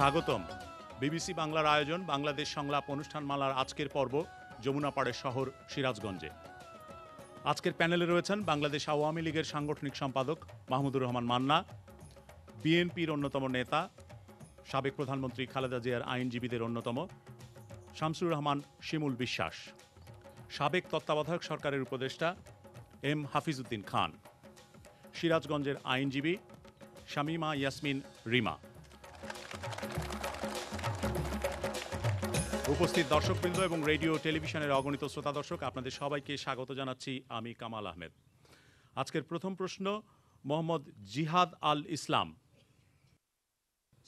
স্বাগতম বিবিসি বাংলার আয়োজন বাংলাদেশ সংলাপ অনুষ্ঠান মালার আজকের পর্ব যমুনাপাড়ের শহর সিরাজগঞ্জে আজকের প্যানেলে রয়েছেন বাংলাদেশ আওয়ামী লীগের সাংগঠনিক সম্পাদক মাহমুদুর রহমান মান্না বিএনপির অন্যতম নেতা সাবেক প্রধানমন্ত্রী খালেদা জিয়ার আইনজীবীদের অন্যতম শামসুর রহমান শিমুল বিশ্বাস সাবেক তত্ত্বাবধায়ক সরকারের উপদেষ্টা এম হাফিজ উদ্দিন খান সিরাজগঞ্জের আইনজীবী শামিমা ইয়াসমিন রিমা উপস্থিত দর্শকবৃন্দ এবং রেডিও টেলিভিশনের অগণিত শ্রোতা দর্শক আপনাদের সবাইকে স্বাগত জানাচ্ছি আমি কামাল আহমেদ আজকের প্রথম প্রশ্ন মোহাম্মদ জিহাদ আল ইসলাম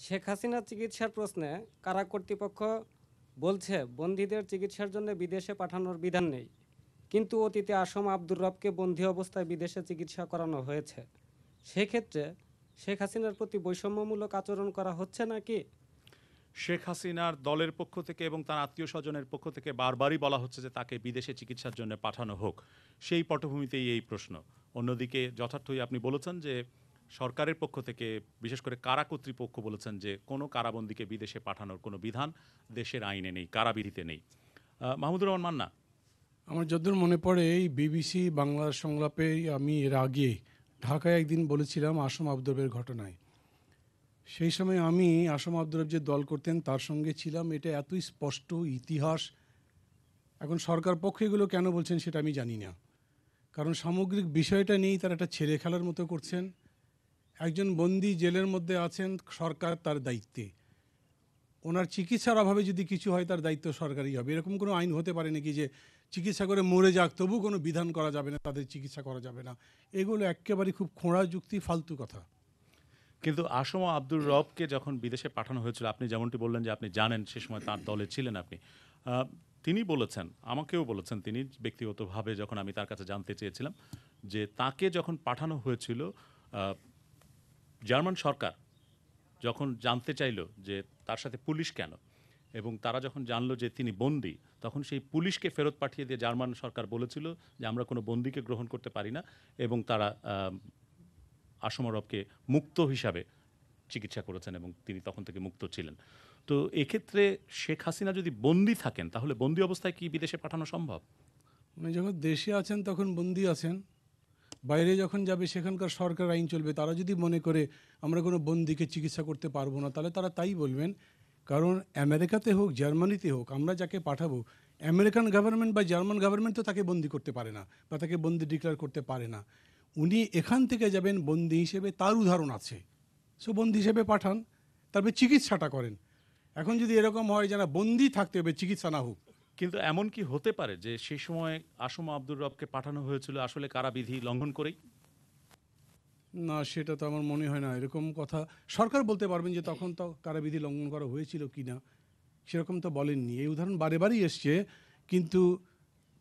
শেখ হাসিনা চিকিৎসার প্রশ্নে কারা কর্তৃপক্ষ বলছে বন্দীদের চিকিৎসার জন্য বিদেশে পাঠানোর বিধান নেই কিন্তু অতীতে আসম আব্দুর রবকে বন্দী অবস্থায় বিদেশে চিকিৎসা করানো হয়েছে সেক্ষেত্রে শেখ হাসিনার প্রতি বৈষম্যমূলক আচরণ করা হচ্ছে নাকি শেখ হাসিনার দলের পক্ষ থেকে এবং তার আত্মীয় স্বজনের পক্ষ থেকে বারবারই বলা হচ্ছে যে তাকে বিদেশে চিকিৎসার জন্য পাঠানো হোক সেই পটভূমিতেই এই প্রশ্ন অন্যদিকে যথার্থই আপনি বলেছেন যে সরকারের পক্ষ থেকে বিশেষ করে কারা কর্তৃপক্ষ বলেছেন যে কোনো কারাবন্দিকে বিদেশে পাঠানোর কোনো বিধান দেশের আইনে নেই কারাবিধিতে নেই মাহমুদুর রহমান মান্না আমার যদ্দূর মনে পড়ে এই বিবিসি বাংলার সংলাপে আমি এর আগে ঢাকায় একদিন বলেছিলাম আসম আবদবের ঘটনায় সেই সময় আমি আসম আব্দুরব যে দল করতেন তার সঙ্গে ছিলাম এটা এতই স্পষ্ট ইতিহাস এখন সরকার পক্ষে এগুলো কেন বলছেন সেটা আমি জানি না কারণ সামগ্রিক বিষয়টা নিয়েই তারা একটা ছেলে খেলার মতো করছেন একজন বন্দি জেলের মধ্যে আছেন সরকার তার দায়িত্বে ওনার চিকিৎসার অভাবে যদি কিছু হয় তার দায়িত্ব সরকারই হবে এরকম কোনো আইন হতে পারে নাকি যে চিকিৎসা করে মরে যাক তবু কোনো বিধান করা যাবে না তাদের চিকিৎসা করা যাবে না এগুলো একেবারে খুব খোঁড়া যুক্তি ফালতু কথা কিন্তু আসম আব্দুর রবকে যখন বিদেশে পাঠানো হয়েছিল আপনি যেমনটি বললেন যে আপনি জানেন সে সময় তার দলে ছিলেন আপনি তিনি বলেছেন আমাকেও বলেছেন তিনি ব্যক্তিগতভাবে যখন আমি তার কাছে জানতে চেয়েছিলাম যে তাকে যখন পাঠানো হয়েছিল জার্মান সরকার যখন জানতে চাইল যে তার সাথে পুলিশ কেন এবং তারা যখন জানলো যে তিনি বন্দি তখন সেই পুলিশকে ফেরত পাঠিয়ে দিয়ে জার্মান সরকার বলেছিল যে আমরা কোনো বন্দিকে গ্রহণ করতে পারি না এবং তারা আসমরবকে মুক্ত হিসাবে চিকিৎসা করেছেন এবং তিনি তখন থেকে মুক্ত ছিলেন তো এক্ষেত্রে শেখ হাসিনা যদি বন্দি থাকেন তাহলে বন্দি অবস্থায় কি বিদেশে পাঠানো সম্ভব উনি যখন দেশে আছেন তখন বন্দি আছেন বাইরে যখন যাবে সেখানকার সরকার আইন চলবে তারা যদি মনে করে আমরা কোনো বন্দিকে চিকিৎসা করতে পারবো না তাহলে তারা তাই বলবেন কারণ আমেরিকাতে হোক জার্মানিতে হোক আমরা যাকে পাঠাবো আমেরিকান গভর্নমেন্ট বা জার্মান গভর্নমেন্ট তো তাকে বন্দি করতে পারে না বা তাকে বন্দি ডিক্লেয়ার করতে পারে না উনি এখান থেকে যাবেন বন্দি হিসেবে তার উদাহরণ আছে সো বন্দি হিসেবে পাঠান তারপরে চিকিৎসাটা করেন এখন যদি এরকম হয় যেন বন্দি থাকতে হবে চিকিৎসা না হোক কিন্তু এমন কি হতে পারে যে সেই সময় আসম আব্দুর রবকে পাঠানো হয়েছিল আসলে কারাবিধি লঙ্ঘন করেই না সেটা তো আমার মনে হয় না এরকম কথা সরকার বলতে পারবেন যে তখন তো কারাবিধি লঙ্ঘন করা হয়েছিল কি না সেরকম তো বলেননি এই উদাহরণ বারে বারেই এসছে কিন্তু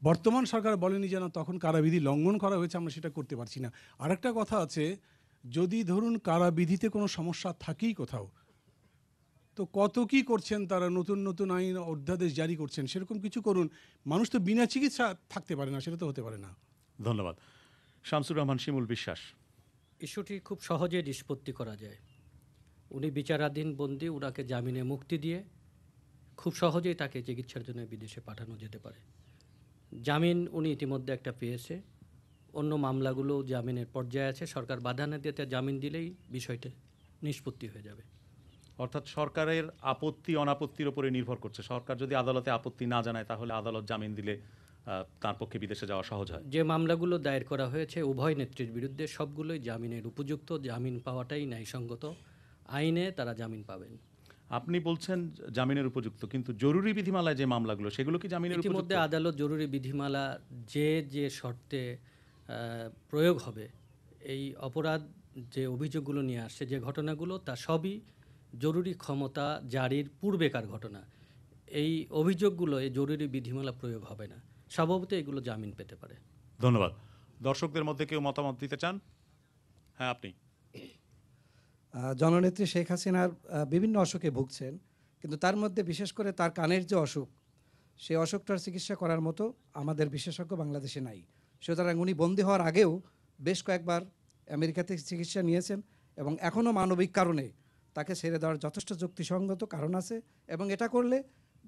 বর্তমান সরকার বলেনি যে না তখন কারাবিধি লঙ্ঘন করা হয়েছে আমরা সেটা করতে পারছি না আরেকটা কথা আছে যদি ধরুন কারাবিধিতে কোনো সমস্যা থাকেই কোথাও তো কত কি করছেন তারা নতুন নতুন আইন অধ্যাদেশ জারি করছেন সেরকম কিছু করুন মানুষ তো বিনা চিকিৎসা থাকতে পারে না সেটা তো হতে পারে না ধন্যবাদ শামসুর রহমান শিমুল বিশ্বাস ইস্যুটি খুব সহজে নিষ্পত্তি করা যায় উনি বিচারাধীন বন্দী ওনাকে জামিনে মুক্তি দিয়ে খুব সহজেই তাকে চিকিৎসার জন্য বিদেশে পাঠানো যেতে পারে জামিন উনি ইতিমধ্যে একটা পেয়েছে অন্য মামলাগুলো জামিনের পর্যায়ে আছে সরকার বাধা না দিয়ে জামিন দিলেই বিষয়টা নিষ্পত্তি হয়ে যাবে অর্থাৎ সরকারের আপত্তি অনাপত্তির উপরে নির্ভর করছে সরকার যদি আদালতে আপত্তি না জানায় তাহলে আদালত জামিন দিলে তার পক্ষে বিদেশে যাওয়া সহজ হয় যে মামলাগুলো দায়ের করা হয়েছে উভয় নেত্রীর বিরুদ্ধে সবগুলোই জামিনের উপযুক্ত জামিন পাওয়াটাই ন্যায়সঙ্গত আইনে তারা জামিন পাবেন আপনি বলছেন জামিনের উপযুক্ত কিন্তু জরুরি বিধিমালায় যে মামলাগুলো সেগুলো কি জামিনের ইতিমধ্যে আদালত জরুরি বিধিমালা যে যে শর্তে প্রয়োগ হবে এই অপরাধ যে অভিযোগগুলো নিয়ে আসছে যে ঘটনাগুলো তা সবই জরুরি ক্ষমতা জারির পূর্বেকার ঘটনা এই অভিযোগগুলো এই জরুরি বিধিমালা প্রয়োগ হবে না স্বভাবত এগুলো জামিন পেতে পারে ধন্যবাদ দর্শকদের মধ্যে কেউ মতামত দিতে চান হ্যাঁ আপনি জননেত্রী শেখ হাসিনার বিভিন্ন অসুখে ভুগছেন কিন্তু তার মধ্যে বিশেষ করে তার কানের যে অসুখ সেই অসুখটার চিকিৎসা করার মতো আমাদের বিশেষজ্ঞ বাংলাদেশে নাই সুতরাং উনি বন্দী হওয়ার আগেও বেশ কয়েকবার আমেরিকাতে চিকিৎসা নিয়েছেন এবং এখনও মানবিক কারণে তাকে ছেড়ে দেওয়ার যথেষ্ট যুক্তিসঙ্গত কারণ আছে এবং এটা করলে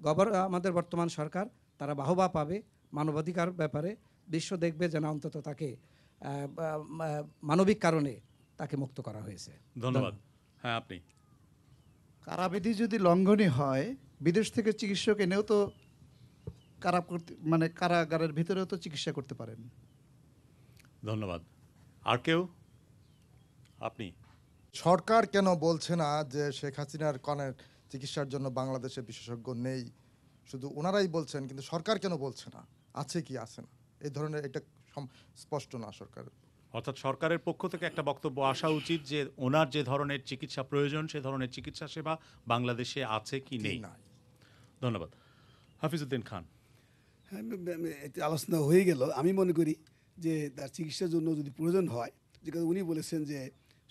গভর আমাদের বর্তমান সরকার তারা বাহবা পাবে মানবাধিকার ব্যাপারে বিশ্ব দেখবে যেন অন্তত তাকে মানবিক কারণে তাকে মুক্ত করা হয়েছে ধন্যবাদ হ্যাঁ আপনি কারাবিধি যদি লঙ্ঘনই হয় বিদেশ থেকে চিকিৎসক এনেও তো কারা করতে মানে কারাগারের ভিতরেও তো চিকিৎসা করতে পারেন ধন্যবাদ আর কেউ আপনি সরকার কেন বলছে না যে শেখ হাসিনার কনের চিকিৎসার জন্য বাংলাদেশে বিশেষজ্ঞ নেই শুধু ওনারাই বলছেন কিন্তু সরকার কেন বলছে না আছে কি আছে না এই ধরনের এটা স্পষ্ট না সরকারের অর্থাৎ সরকারের পক্ষ থেকে একটা বক্তব্য আসা উচিত যে ওনার যে ধরনের চিকিৎসা প্রয়োজন সে ধরনের চিকিৎসা সেবা বাংলাদেশে আছে কি নেই ধন্যবাদ হাফিজউদ্দিন খান হ্যাঁ, আলোচনা হয়ে গেল আমি মনে করি যে তার চিকিৎসার জন্য যদি প্রয়োজন হয় যে উনি বলেছেন যে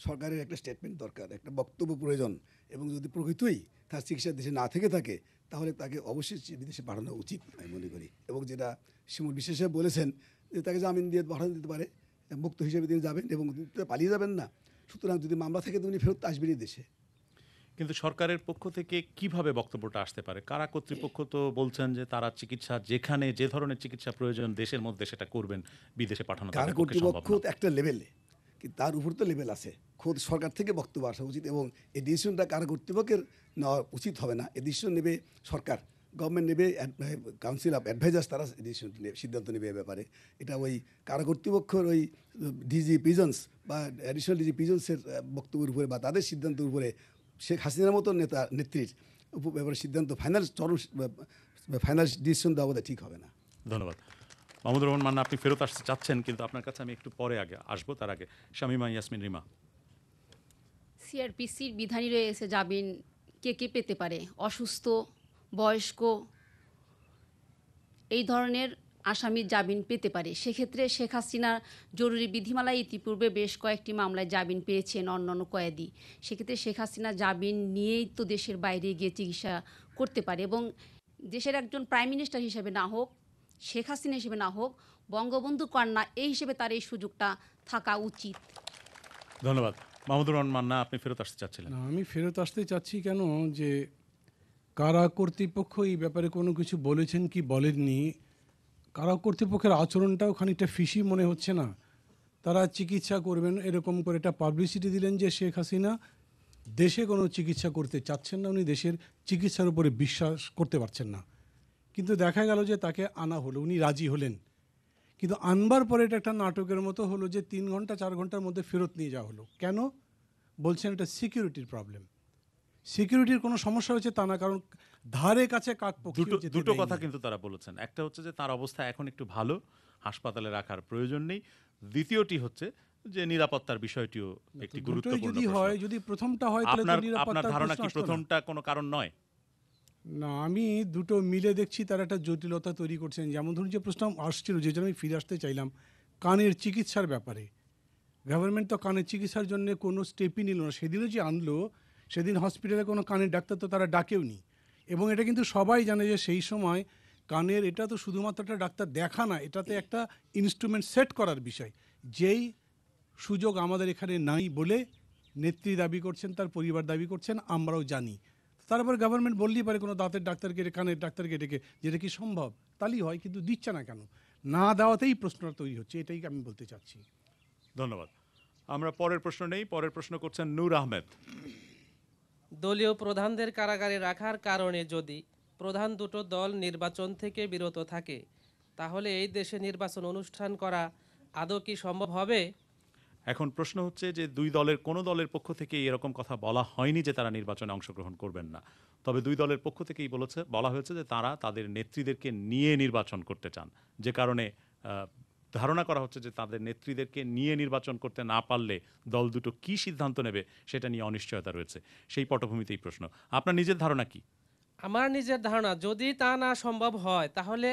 সরকারের একটা স্টেটমেন্ট দরকার একটা বক্তব্য প্রয়োজন এবং যদি প্রকৃতই তার চিকিৎসা দেশে না থেকে থাকে তাহলে তাকে অবশ্যই বিদেশে পাঠানো উচিত আমি মনে করি এবং যেটা শিমুল বিশেষে বলেছেন যে তাকে জামিন দিয়ে পাঠানো দিতে পারে মুক্ত হিসেবে তিনি যাবেন এবং পালিয়ে যাবেন না সুতরাং যদি মামলা থাকে তিনি ফেরত আসবেনই দেশে কিন্তু সরকারের পক্ষ থেকে কিভাবে বক্তব্যটা আসতে পারে কারা কর্তৃপক্ষ তো বলছেন যে তারা চিকিৎসা যেখানে যে ধরনের চিকিৎসা প্রয়োজন দেশের মধ্যে সেটা করবেন বিদেশে পাঠানো কারা কর্তৃপক্ষ একটা লেভেলে তার উপর তো লেভেল আছে খোদ সরকার থেকে বক্তব্য আসা উচিত এবং এই ডিসিশনটা কারা কর্তৃপক্ষের নেওয়া উচিত হবে না এই ডিসিশন নেবে সরকার গভর্নমেন্ট নেবে কাউন্সিল অফ অ্যাডভাইজার্স তারা সিদ্ধান্ত নেবে এ ব্যাপারে এটা ওই কারা কর্তৃপক্ষের ওই ডিজি পিজন্স বা অ্যাডিশনাল ডিজি পিজন্সের বক্তব্যের উপরে বা তাদের সিদ্ধান্তের উপরে শেখ হাসিনার মতো নেতা নেত্রীর ব্যাপারে সিদ্ধান্ত ফাইনাল চরম ফাইনাল ডিসিশন দেওয়া ঠিক হবে না ধন্যবাদ মাহমুদুর রহমান মান্না আপনি ফেরত আসতে চাচ্ছেন কিন্তু আপনার কাছে আমি একটু পরে আগে আসবো তার আগে শামিমা ইয়াসমিন রিমা সিআরপিসির বিধানী রয়েছে জামিন কে কে পেতে পারে অসুস্থ বয়স্ক এই ধরনের আসামি জামিন পেতে পারে সেক্ষেত্রে শেখ হাসিনা জরুরি বিধিমালায় ইতিপূর্বে বেশ কয়েকটি মামলায় জামিন পেয়েছেন অন্যান্য কয়েদি সেক্ষেত্রে শেখ হাসিনা জামিন নিয়েই তো দেশের বাইরে গিয়ে চিকিৎসা করতে পারে এবং দেশের একজন প্রাইম মিনিস্টার হিসেবে না হোক শেখ হাসিনা হিসেবে না হোক বঙ্গবন্ধু কন্যা এই হিসেবে তার এই সুযোগটা থাকা উচিত ধন্যবাদ মাহমুদুর রহমান আপনি ফেরত আসতে চাচ্ছিলেন আমি ফেরত আসতে চাচ্ছি কেন যে কারা কর্তৃপক্ষ এই ব্যাপারে কোনো কিছু বলেছেন কি বলেননি কারা কর্তৃপক্ষের আচরণটাও খানিকটা ফিসি মনে হচ্ছে না তারা চিকিৎসা করবেন এরকম করে একটা পাবলিসিটি দিলেন যে শেখ হাসিনা দেশে কোনো চিকিৎসা করতে চাচ্ছেন না উনি দেশের চিকিৎসার উপরে বিশ্বাস করতে পারছেন না কিন্তু দেখা গেল যে তাকে আনা হলো উনি রাজি হলেন কিন্তু আনবার পরে এটা একটা নাটকের মতো হলো যে তিন ঘন্টা চার ঘন্টার মধ্যে ফেরত নিয়ে যাওয়া হলো কেন বলছেন এটা সিকিউরিটির প্রবলেম সিকিউরিটির কোনো সমস্যা হয়েছে তা না কারণ ধারে কাছে কাক দুটো দুটো কথা কিন্তু তারা বলেছেন একটা হচ্ছে যে তার অবস্থা এখন একটু ভালো হাসপাতালে রাখার প্রয়োজন নেই দ্বিতীয়টি হচ্ছে যে নিরাপত্তার বিষয়টিও একটি গুরুত্বপূর্ণ যদি হয় যদি প্রথমটা হয় তাহলে আপনার ধারণা কি প্রথমটা কোনো কারণ নয় না আমি দুটো মিলে দেখছি তারা একটা জটিলতা তৈরি করছেন যেমন ধরুন যে প্রশ্ন আসছিল যে আমি ফিরে আসতে চাইলাম কানের চিকিৎসার ব্যাপারে গভর্নমেন্ট তো কানের চিকিৎসার জন্য কোনো স্টেপই নিল না সেদিনও যে আনলো সেদিন হসপিটালে কোনো কানের ডাক্তার তো তারা ডাকেওনি এবং এটা কিন্তু সবাই জানে যে সেই সময় কানের এটা তো শুধুমাত্র একটা ডাক্তার দেখা না এটাতে একটা ইনস্ট্রুমেন্ট সেট করার বিষয় যেই সুযোগ আমাদের এখানে নাই বলে নেত্রী দাবি করছেন তার পরিবার দাবি করছেন আমরাও জানি তারপর গভর্নমেন্ট বললেই পারে কোনো দাঁতের ডাক্তারকে কানের ডাক্তারকে ডেকে যেটা কি সম্ভব তালি হয় কিন্তু দিচ্ছে না কেন না দেওয়াতেই প্রশ্নটা তৈরি হচ্ছে এটাই আমি বলতে চাচ্ছি ধন্যবাদ আমরা পরের প্রশ্ন নেই পরের প্রশ্ন করছেন নূর আহমেদ দলীয় প্রধানদের কারাগারে রাখার কারণে যদি প্রধান দুটো দল নির্বাচন থেকে বিরত থাকে তাহলে এই দেশে নির্বাচন অনুষ্ঠান করা আদৌ কি সম্ভব হবে এখন প্রশ্ন হচ্ছে যে দুই দলের কোনো দলের পক্ষ থেকে এরকম কথা বলা হয়নি যে তারা নির্বাচনে অংশগ্রহণ করবেন না তবে দুই দলের পক্ষ থেকেই বলেছে বলা হয়েছে যে তারা তাদের নেত্রীদেরকে নিয়ে নির্বাচন করতে চান যে কারণে ধারণা করা হচ্ছে যে তাদের নেত্রীদেরকে নিয়ে নির্বাচন করতে না পারলে দল দুটো কি সিদ্ধান্ত নেবে সেটা নিয়ে অনিশ্চয়তা রয়েছে সেই পটভূমিতেই প্রশ্ন আপনার নিজের ধারণা কি আমার নিজের ধারণা যদি তা না সম্ভব হয় তাহলে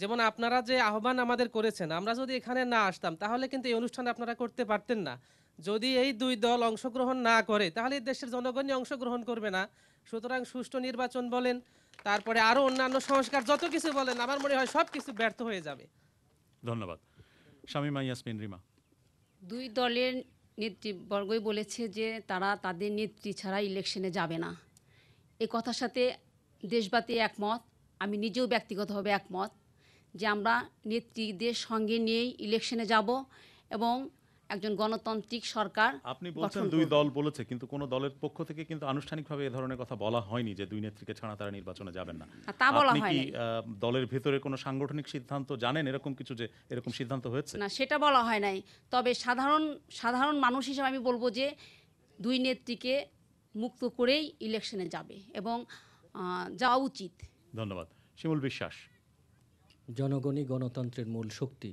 যেমন আপনারা যে আহ্বান আমাদের করেছেন আমরা যদি এখানে না আসতাম তাহলে কিন্তু এই অনুষ্ঠান আপনারা করতে পারতেন না যদি এই দুই দল অংশগ্রহণ না করে তাহলে দেশের জনগণই অংশগ্রহণ করবে না সুতরাং সুষ্ঠু নির্বাচন বলেন তারপরে আরও অন্যান্য সংস্কার যত কিছু বলেন আমার মনে হয় সব কিছু ব্যর্থ হয়ে যাবে ধন্যবাদ শামিমা ইয়াসমিন রিমা দুই দলের নেতৃবর্গই বলেছে যে তারা তাদের নেত্রী ছাড়া ইলেকশনে যাবে না এ কথার সাথে দেশবাতি একমত আমি নিজেও ব্যক্তিগতভাবে একমত যে আমরা নেত্রীদের সঙ্গে নিয়েই ইলেকশনে যাব এবং একজন গণতান্ত্রিক সরকার আপনি বলছেন দুই দল বলেছে কিন্তু কোন দলের পক্ষ থেকে কিন্তু আনুষ্ঠানিকভাবে এ ধরনের কথা বলা হয়নি যে দুই নেত্রীকে ছাড়া তারা নির্বাচনে যাবেন না তা বলা হয়নি দলের ভেতরে কোনো সাংগঠনিক সিদ্ধান্ত জানেন এরকম কিছু যে এরকম সিদ্ধান্ত হয়েছে না সেটা বলা হয় নাই তবে সাধারণ সাধারণ মানুষ হিসেবে আমি বলবো যে দুই নেত্রীকে মুক্ত করেই ইলেকশনে যাবে এবং যাওয়া উচিত ধন্যবাদ শিমুল বিশ্বাস জনগণই গণতন্ত্রের মূল শক্তি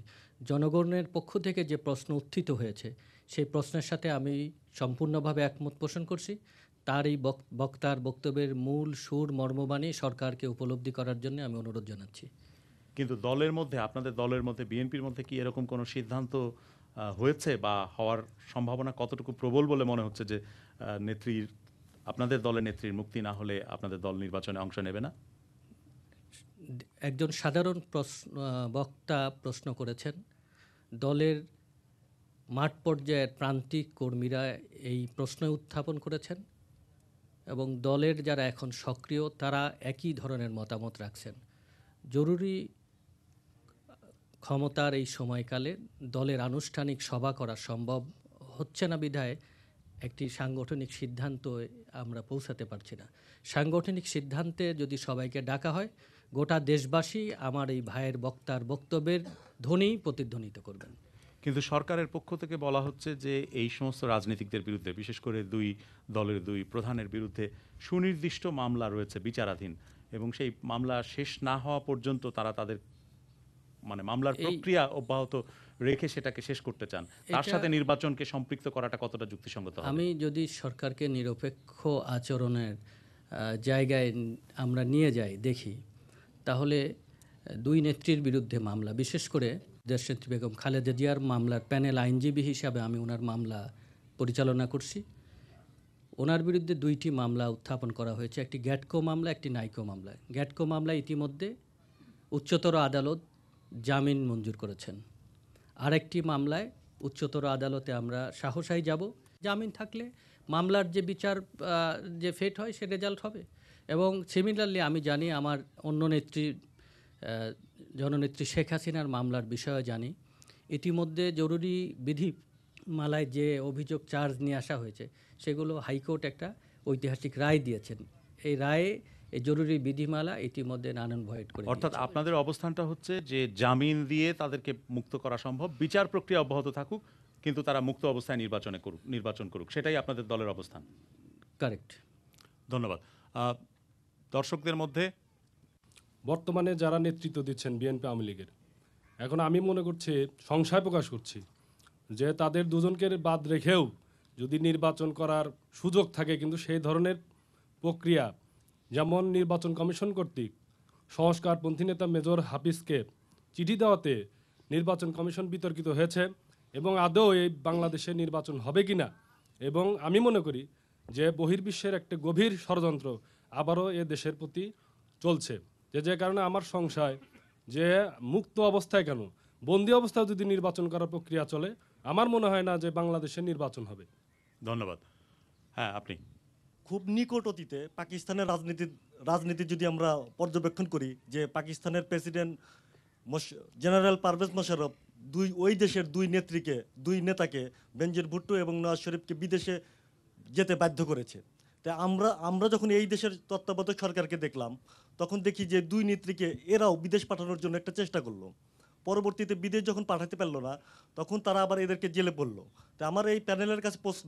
জনগণের পক্ষ থেকে যে প্রশ্ন উত্থিত হয়েছে সেই প্রশ্নের সাথে আমি সম্পূর্ণভাবে একমত পোষণ করছি তার এই বক্তার বক্তব্যের মূল সুর মর্মবাণী সরকারকে উপলব্ধি করার জন্য আমি অনুরোধ জানাচ্ছি কিন্তু দলের মধ্যে আপনাদের দলের মধ্যে বিএনপির মধ্যে কি এরকম কোনো সিদ্ধান্ত হয়েছে বা হওয়ার সম্ভাবনা কতটুকু প্রবল বলে মনে হচ্ছে যে নেত্রীর আপনাদের দলের নেত্রীর মুক্তি না হলে আপনাদের দল নির্বাচনে অংশ নেবে না একজন সাধারণ প্রশ্ন বক্তা প্রশ্ন করেছেন দলের মাঠ পর্যায়ের প্রান্তিক কর্মীরা এই প্রশ্ন উত্থাপন করেছেন এবং দলের যারা এখন সক্রিয় তারা একই ধরনের মতামত রাখছেন জরুরি ক্ষমতার এই সময়কালে দলের আনুষ্ঠানিক সভা করা সম্ভব হচ্ছে না বিধায় একটি সাংগঠনিক সিদ্ধান্ত আমরা পৌঁছাতে পারছি না সাংগঠনিক সিদ্ধান্তে যদি সবাইকে ডাকা হয় গোটা দেশবাসী আমার এই ভাইয়ের বক্তার বক্তব্যের ধ্বনি প্রতিধ্বনিত করবেন কিন্তু সরকারের পক্ষ থেকে বলা হচ্ছে যে এই সমস্ত রাজনীতিকদের বিরুদ্ধে বিশেষ করে দুই দলের দুই প্রধানের বিরুদ্ধে সুনির্দিষ্ট মামলা রয়েছে বিচারাধীন এবং সেই মামলা শেষ না হওয়া পর্যন্ত তারা তাদের মানে মামলার প্রক্রিয়া অব্যাহত রেখে সেটাকে শেষ করতে চান তার সাথে নির্বাচনকে সম্পৃক্ত করাটা কতটা যুক্তিসঙ্গত আমি যদি সরকারকে নিরপেক্ষ আচরণের জায়গায় আমরা নিয়ে যাই দেখি তাহলে দুই নেত্রীর বিরুদ্ধে মামলা বিশেষ করে দেশনেত্রী বেগম খালেদা জিয়ার মামলার প্যানেল আইনজীবী হিসাবে আমি ওনার মামলা পরিচালনা করছি ওনার বিরুদ্ধে দুইটি মামলা উত্থাপন করা হয়েছে একটি গ্যাটকো মামলা একটি নাইকো মামলা গ্যাটকো মামলা ইতিমধ্যে উচ্চতর আদালত জামিন মঞ্জুর করেছেন আর একটি মামলায় উচ্চতর আদালতে আমরা সাহসাই যাব জামিন থাকলে মামলার যে বিচার যে ফেট হয় সে রেজাল্ট হবে এবং সিমিলারলি আমি জানি আমার অন্য নেত্রী জননেত্রী শেখ হাসিনার মামলার বিষয়ে জানি ইতিমধ্যে জরুরি বিধি মালায় যে অভিযোগ চার্জ নিয়ে আসা হয়েছে সেগুলো হাইকোর্ট একটা ঐতিহাসিক রায় দিয়েছেন এই রায়ে এই জরুরি বিধিমালা ইতিমধ্যে নানান ভয়েড করে অর্থাৎ আপনাদের অবস্থানটা হচ্ছে যে জামিন দিয়ে তাদেরকে মুক্ত করা সম্ভব বিচার প্রক্রিয়া অব্যাহত থাকুক কিন্তু তারা মুক্ত অবস্থায় নির্বাচনে করুক নির্বাচন করুক সেটাই আপনাদের দলের অবস্থান কারেক্ট ধন্যবাদ দর্শকদের মধ্যে বর্তমানে যারা নেতৃত্ব দিচ্ছেন বিএনপি আওয়ামী লীগের এখন আমি মনে করছি সংশয় প্রকাশ করছি যে তাদের দুজনকে বাদ রেখেও যদি নির্বাচন করার সুযোগ থাকে কিন্তু সেই ধরনের প্রক্রিয়া যেমন নির্বাচন কমিশন কর্তৃক সংস্কারপন্থী নেতা মেজর হাফিজকে চিঠি দেওয়াতে নির্বাচন কমিশন বিতর্কিত হয়েছে এবং আদৌ এই বাংলাদেশে নির্বাচন হবে কি না এবং আমি মনে করি যে বহির্বিশ্বের একটা গভীর ষড়যন্ত্র আবারও এ দেশের প্রতি চলছে যে যে কারণে আমার সংশয় যে মুক্ত অবস্থায় কেন বন্দি অবস্থায় যদি নির্বাচন করার প্রক্রিয়া চলে আমার মনে হয় না যে বাংলাদেশে নির্বাচন হবে ধন্যবাদ হ্যাঁ আপনি খুব নিকট অতীতে পাকিস্তানের রাজনীতি রাজনীতি যদি আমরা পর্যবেক্ষণ করি যে পাকিস্তানের প্রেসিডেন্ট জেনারেল পারভেজ মোশারফ দুই ওই দেশের দুই নেত্রীকে দুই নেতাকে বেঞ্জির ভুট্টো এবং নওয়াজ শরীফকে বিদেশে যেতে বাধ্য করেছে তা আমরা আমরা যখন এই দেশের তত্ত্বাবধায়ক সরকারকে দেখলাম তখন দেখি যে দুই নেত্রীকে এরাও বিদেশ পাঠানোর জন্য একটা চেষ্টা করলো পরবর্তীতে বিদেশ যখন পাঠাতে পারলো না তখন তারা আবার এদেরকে জেলে পড়লো তো আমার এই প্যানেলের কাছে প্রশ্ন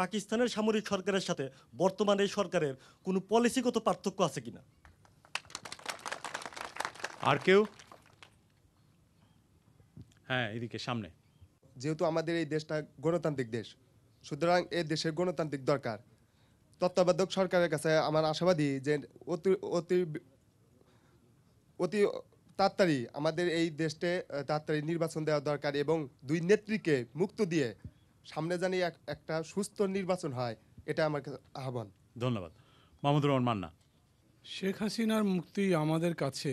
পাকিস্তানের সামরিক সরকারের সাথে বর্তমানে এই সরকারের কোনো পলিসিগত পার্থক্য আছে কিনা আর কেউ হ্যাঁ এদিকে সামনে যেহেতু আমাদের এই দেশটা গণতান্ত্রিক দেশ সুতরাং এই দেশের গণতান্ত্রিক দরকার তত্ত্বাবধায়ক সরকারের কাছে আমার আশাবাদী যে অতি অতি অতি তাড়াতাড়ি আমাদের এই দেশে তাড়াতাড়ি নির্বাচন দেওয়া দরকার এবং দুই নেত্রীকে মুক্ত দিয়ে সামনে জানি একটা সুস্থ নির্বাচন হয় এটা আমার আহ্বান ধন্যবাদ মাহমুদুর রহমান মান্না শেখ হাসিনার মুক্তি আমাদের কাছে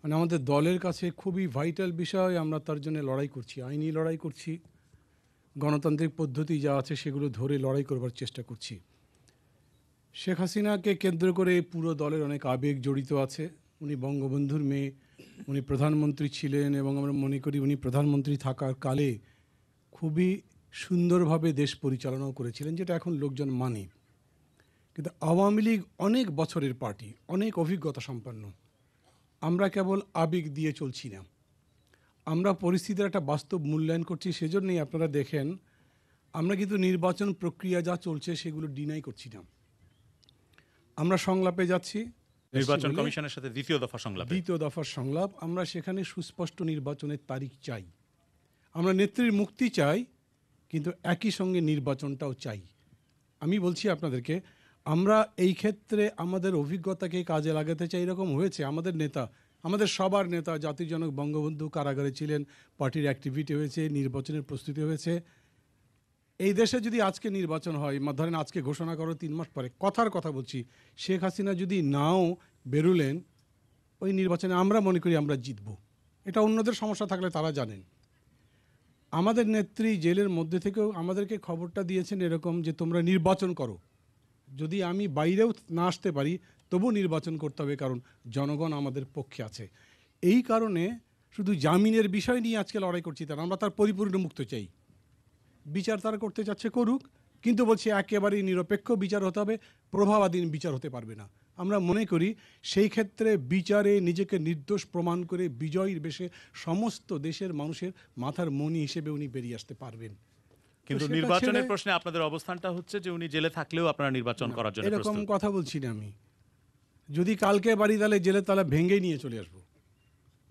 মানে আমাদের দলের কাছে খুবই ভাইটাল বিষয় আমরা তার জন্য লড়াই করছি আইনি লড়াই করছি গণতান্ত্রিক পদ্ধতি যা আছে সেগুলো ধরে লড়াই করবার চেষ্টা করছি শেখ হাসিনাকে কেন্দ্র করে পুরো দলের অনেক আবেগ জড়িত আছে উনি বঙ্গবন্ধুর মেয়ে উনি প্রধানমন্ত্রী ছিলেন এবং আমরা মনে করি উনি প্রধানমন্ত্রী থাকার কালে খুবই সুন্দরভাবে দেশ পরিচালনাও করেছিলেন যেটা এখন লোকজন মানে কিন্তু আওয়ামী লীগ অনেক বছরের পার্টি অনেক অভিজ্ঞতা সম্পন্ন আমরা কেবল আবেগ দিয়ে চলছি না আমরা পরিস্থিতির একটা বাস্তব মূল্যায়ন করছি সেজন্যই আপনারা দেখেন আমরা কিন্তু নির্বাচন প্রক্রিয়া যা চলছে সেগুলো ডিনাই করছি না আমরা সংলাপে যাচ্ছি নির্বাচন কমিশনের সাথে দ্বিতীয় দফা সংলাপ দ্বিতীয় দফার সংলাপ আমরা সেখানে সুস্পষ্ট নির্বাচনের তারিখ চাই আমরা নেত্রীর মুক্তি চাই কিন্তু একই সঙ্গে নির্বাচনটাও চাই আমি বলছি আপনাদেরকে আমরা এই ক্ষেত্রে আমাদের অভিজ্ঞতাকে কাজে লাগাতে চাই এরকম হয়েছে আমাদের নেতা আমাদের সবার নেতা জাতির জনক বঙ্গবন্ধু কারাগারে ছিলেন পার্টির অ্যাক্টিভিটি হয়েছে নির্বাচনের প্রস্তুতি হয়েছে এই দেশে যদি আজকে নির্বাচন হয় ধরেন আজকে ঘোষণা করো তিন মাস পরে কথার কথা বলছি শেখ হাসিনা যদি নাও বেরুলেন ওই নির্বাচনে আমরা মনে করি আমরা জিতব এটা অন্যদের সমস্যা থাকলে তারা জানেন আমাদের নেত্রী জেলের মধ্যে থেকেও আমাদেরকে খবরটা দিয়েছেন এরকম যে তোমরা নির্বাচন করো যদি আমি বাইরেও না আসতে পারি তবু নির্বাচন করতে হবে কারণ জনগণ আমাদের পক্ষে আছে এই কারণে শুধু জামিনের বিষয় নিয়ে আজকে লড়াই করছি তারা আমরা তার পরিপূর্ণ মুক্ত চাই বিচার তারা করতে চাচ্ছে করুক কিন্তু বলছি একেবারেই নিরপেক্ষ বিচার হতে হবে প্রভাবাধীন বিচার হতে পারবে না আমরা মনে করি সেই ক্ষেত্রে বিচারে নিজেকে নির্দোষ প্রমাণ করে বিজয়ীর বেশে সমস্ত দেশের মানুষের মাথার মনি হিসেবে উনি বেরিয়ে আসতে পারবেন কিন্তু নির্বাচনের প্রশ্নে আপনাদের অবস্থানটা হচ্ছে যে উনি জেলে থাকলেও আপনারা নির্বাচন করার জন্য এরকম কথা বলছি না আমি যদি কালকে বাড়ি তাহলে জেলে তালা ভেঙেই নিয়ে চলে আসবো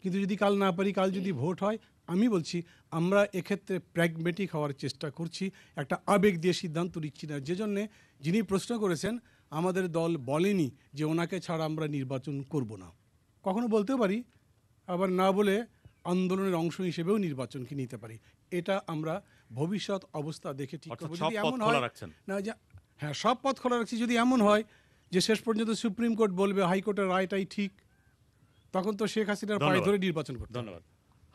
কিন্তু যদি কাল না পারি কাল যদি ভোট হয় আমি বলছি আমরা এক্ষেত্রে প্র্যাগমেটিক হওয়ার চেষ্টা করছি একটা আবেগ দিয়ে সিদ্ধান্ত নিচ্ছি না যে জন্যে যিনি প্রশ্ন করেছেন আমাদের দল বলেনি যে ওনাকে ছাড়া আমরা নির্বাচন করব না কখনো বলতেও পারি আবার না বলে আন্দোলনের অংশ হিসেবেও নির্বাচনকে নিতে পারি এটা আমরা ভবিষ্যৎ অবস্থা দেখে ঠিক করব যদি এমন হয় না যে হ্যাঁ সব পথ খোলা রাখছি যদি এমন হয় যে শেষ পর্যন্ত সুপ্রিম কোর্ট বলবে হাইকোর্টের রায়টাই ঠিক তখন তো শেখ হাসিনার পায়ে ধরে নির্বাচন করতে ধন্যবাদ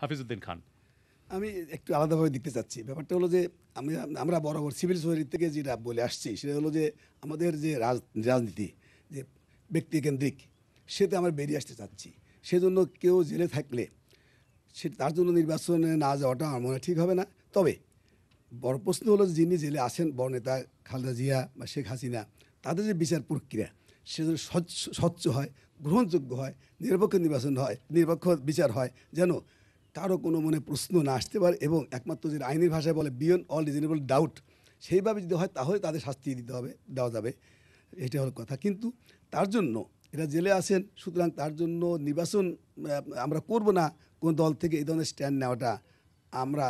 হাফিজউদ্দিন খান আমি একটু আলাদাভাবে দেখতে চাচ্ছি ব্যাপারটা হলো যে আমি আমরা বরাবর সিভিল সোসাইটি থেকে যেটা বলে আসছি সেটা হলো যে আমাদের যে রাজনীতি যে ব্যক্তিকেন্দ্রিক সেতে আমরা বেরিয়ে আসতে চাচ্ছি সেজন্য কেউ জেলে থাকলে সে তার জন্য নির্বাচনে না যাওয়াটা আমার মনে ঠিক হবে না তবে বড় প্রশ্ন হলো যিনি জেলে আসেন বড় নেতা খালেদা জিয়া বা শেখ হাসিনা তাদের যে বিচার প্রক্রিয়া সে যেন স্বচ্ছ হয় গ্রহণযোগ্য হয় নিরপেক্ষ নির্বাচন হয় নিরপেক্ষ বিচার হয় যেন কারো কোনো মনে প্রশ্ন না আসতে পারে এবং একমাত্র যদি আইনের ভাষায় বলে বিয়ন অল রিজনেবল ডাউট সেইভাবে যদি হয় তাহলে তাদের শাস্তি দিতে হবে দেওয়া যাবে এটা হল কথা কিন্তু তার জন্য এরা জেলে আসেন সুতরাং তার জন্য নির্বাচন আমরা করব না কোন দল থেকে এই ধরনের স্ট্যান্ড নেওয়াটা আমরা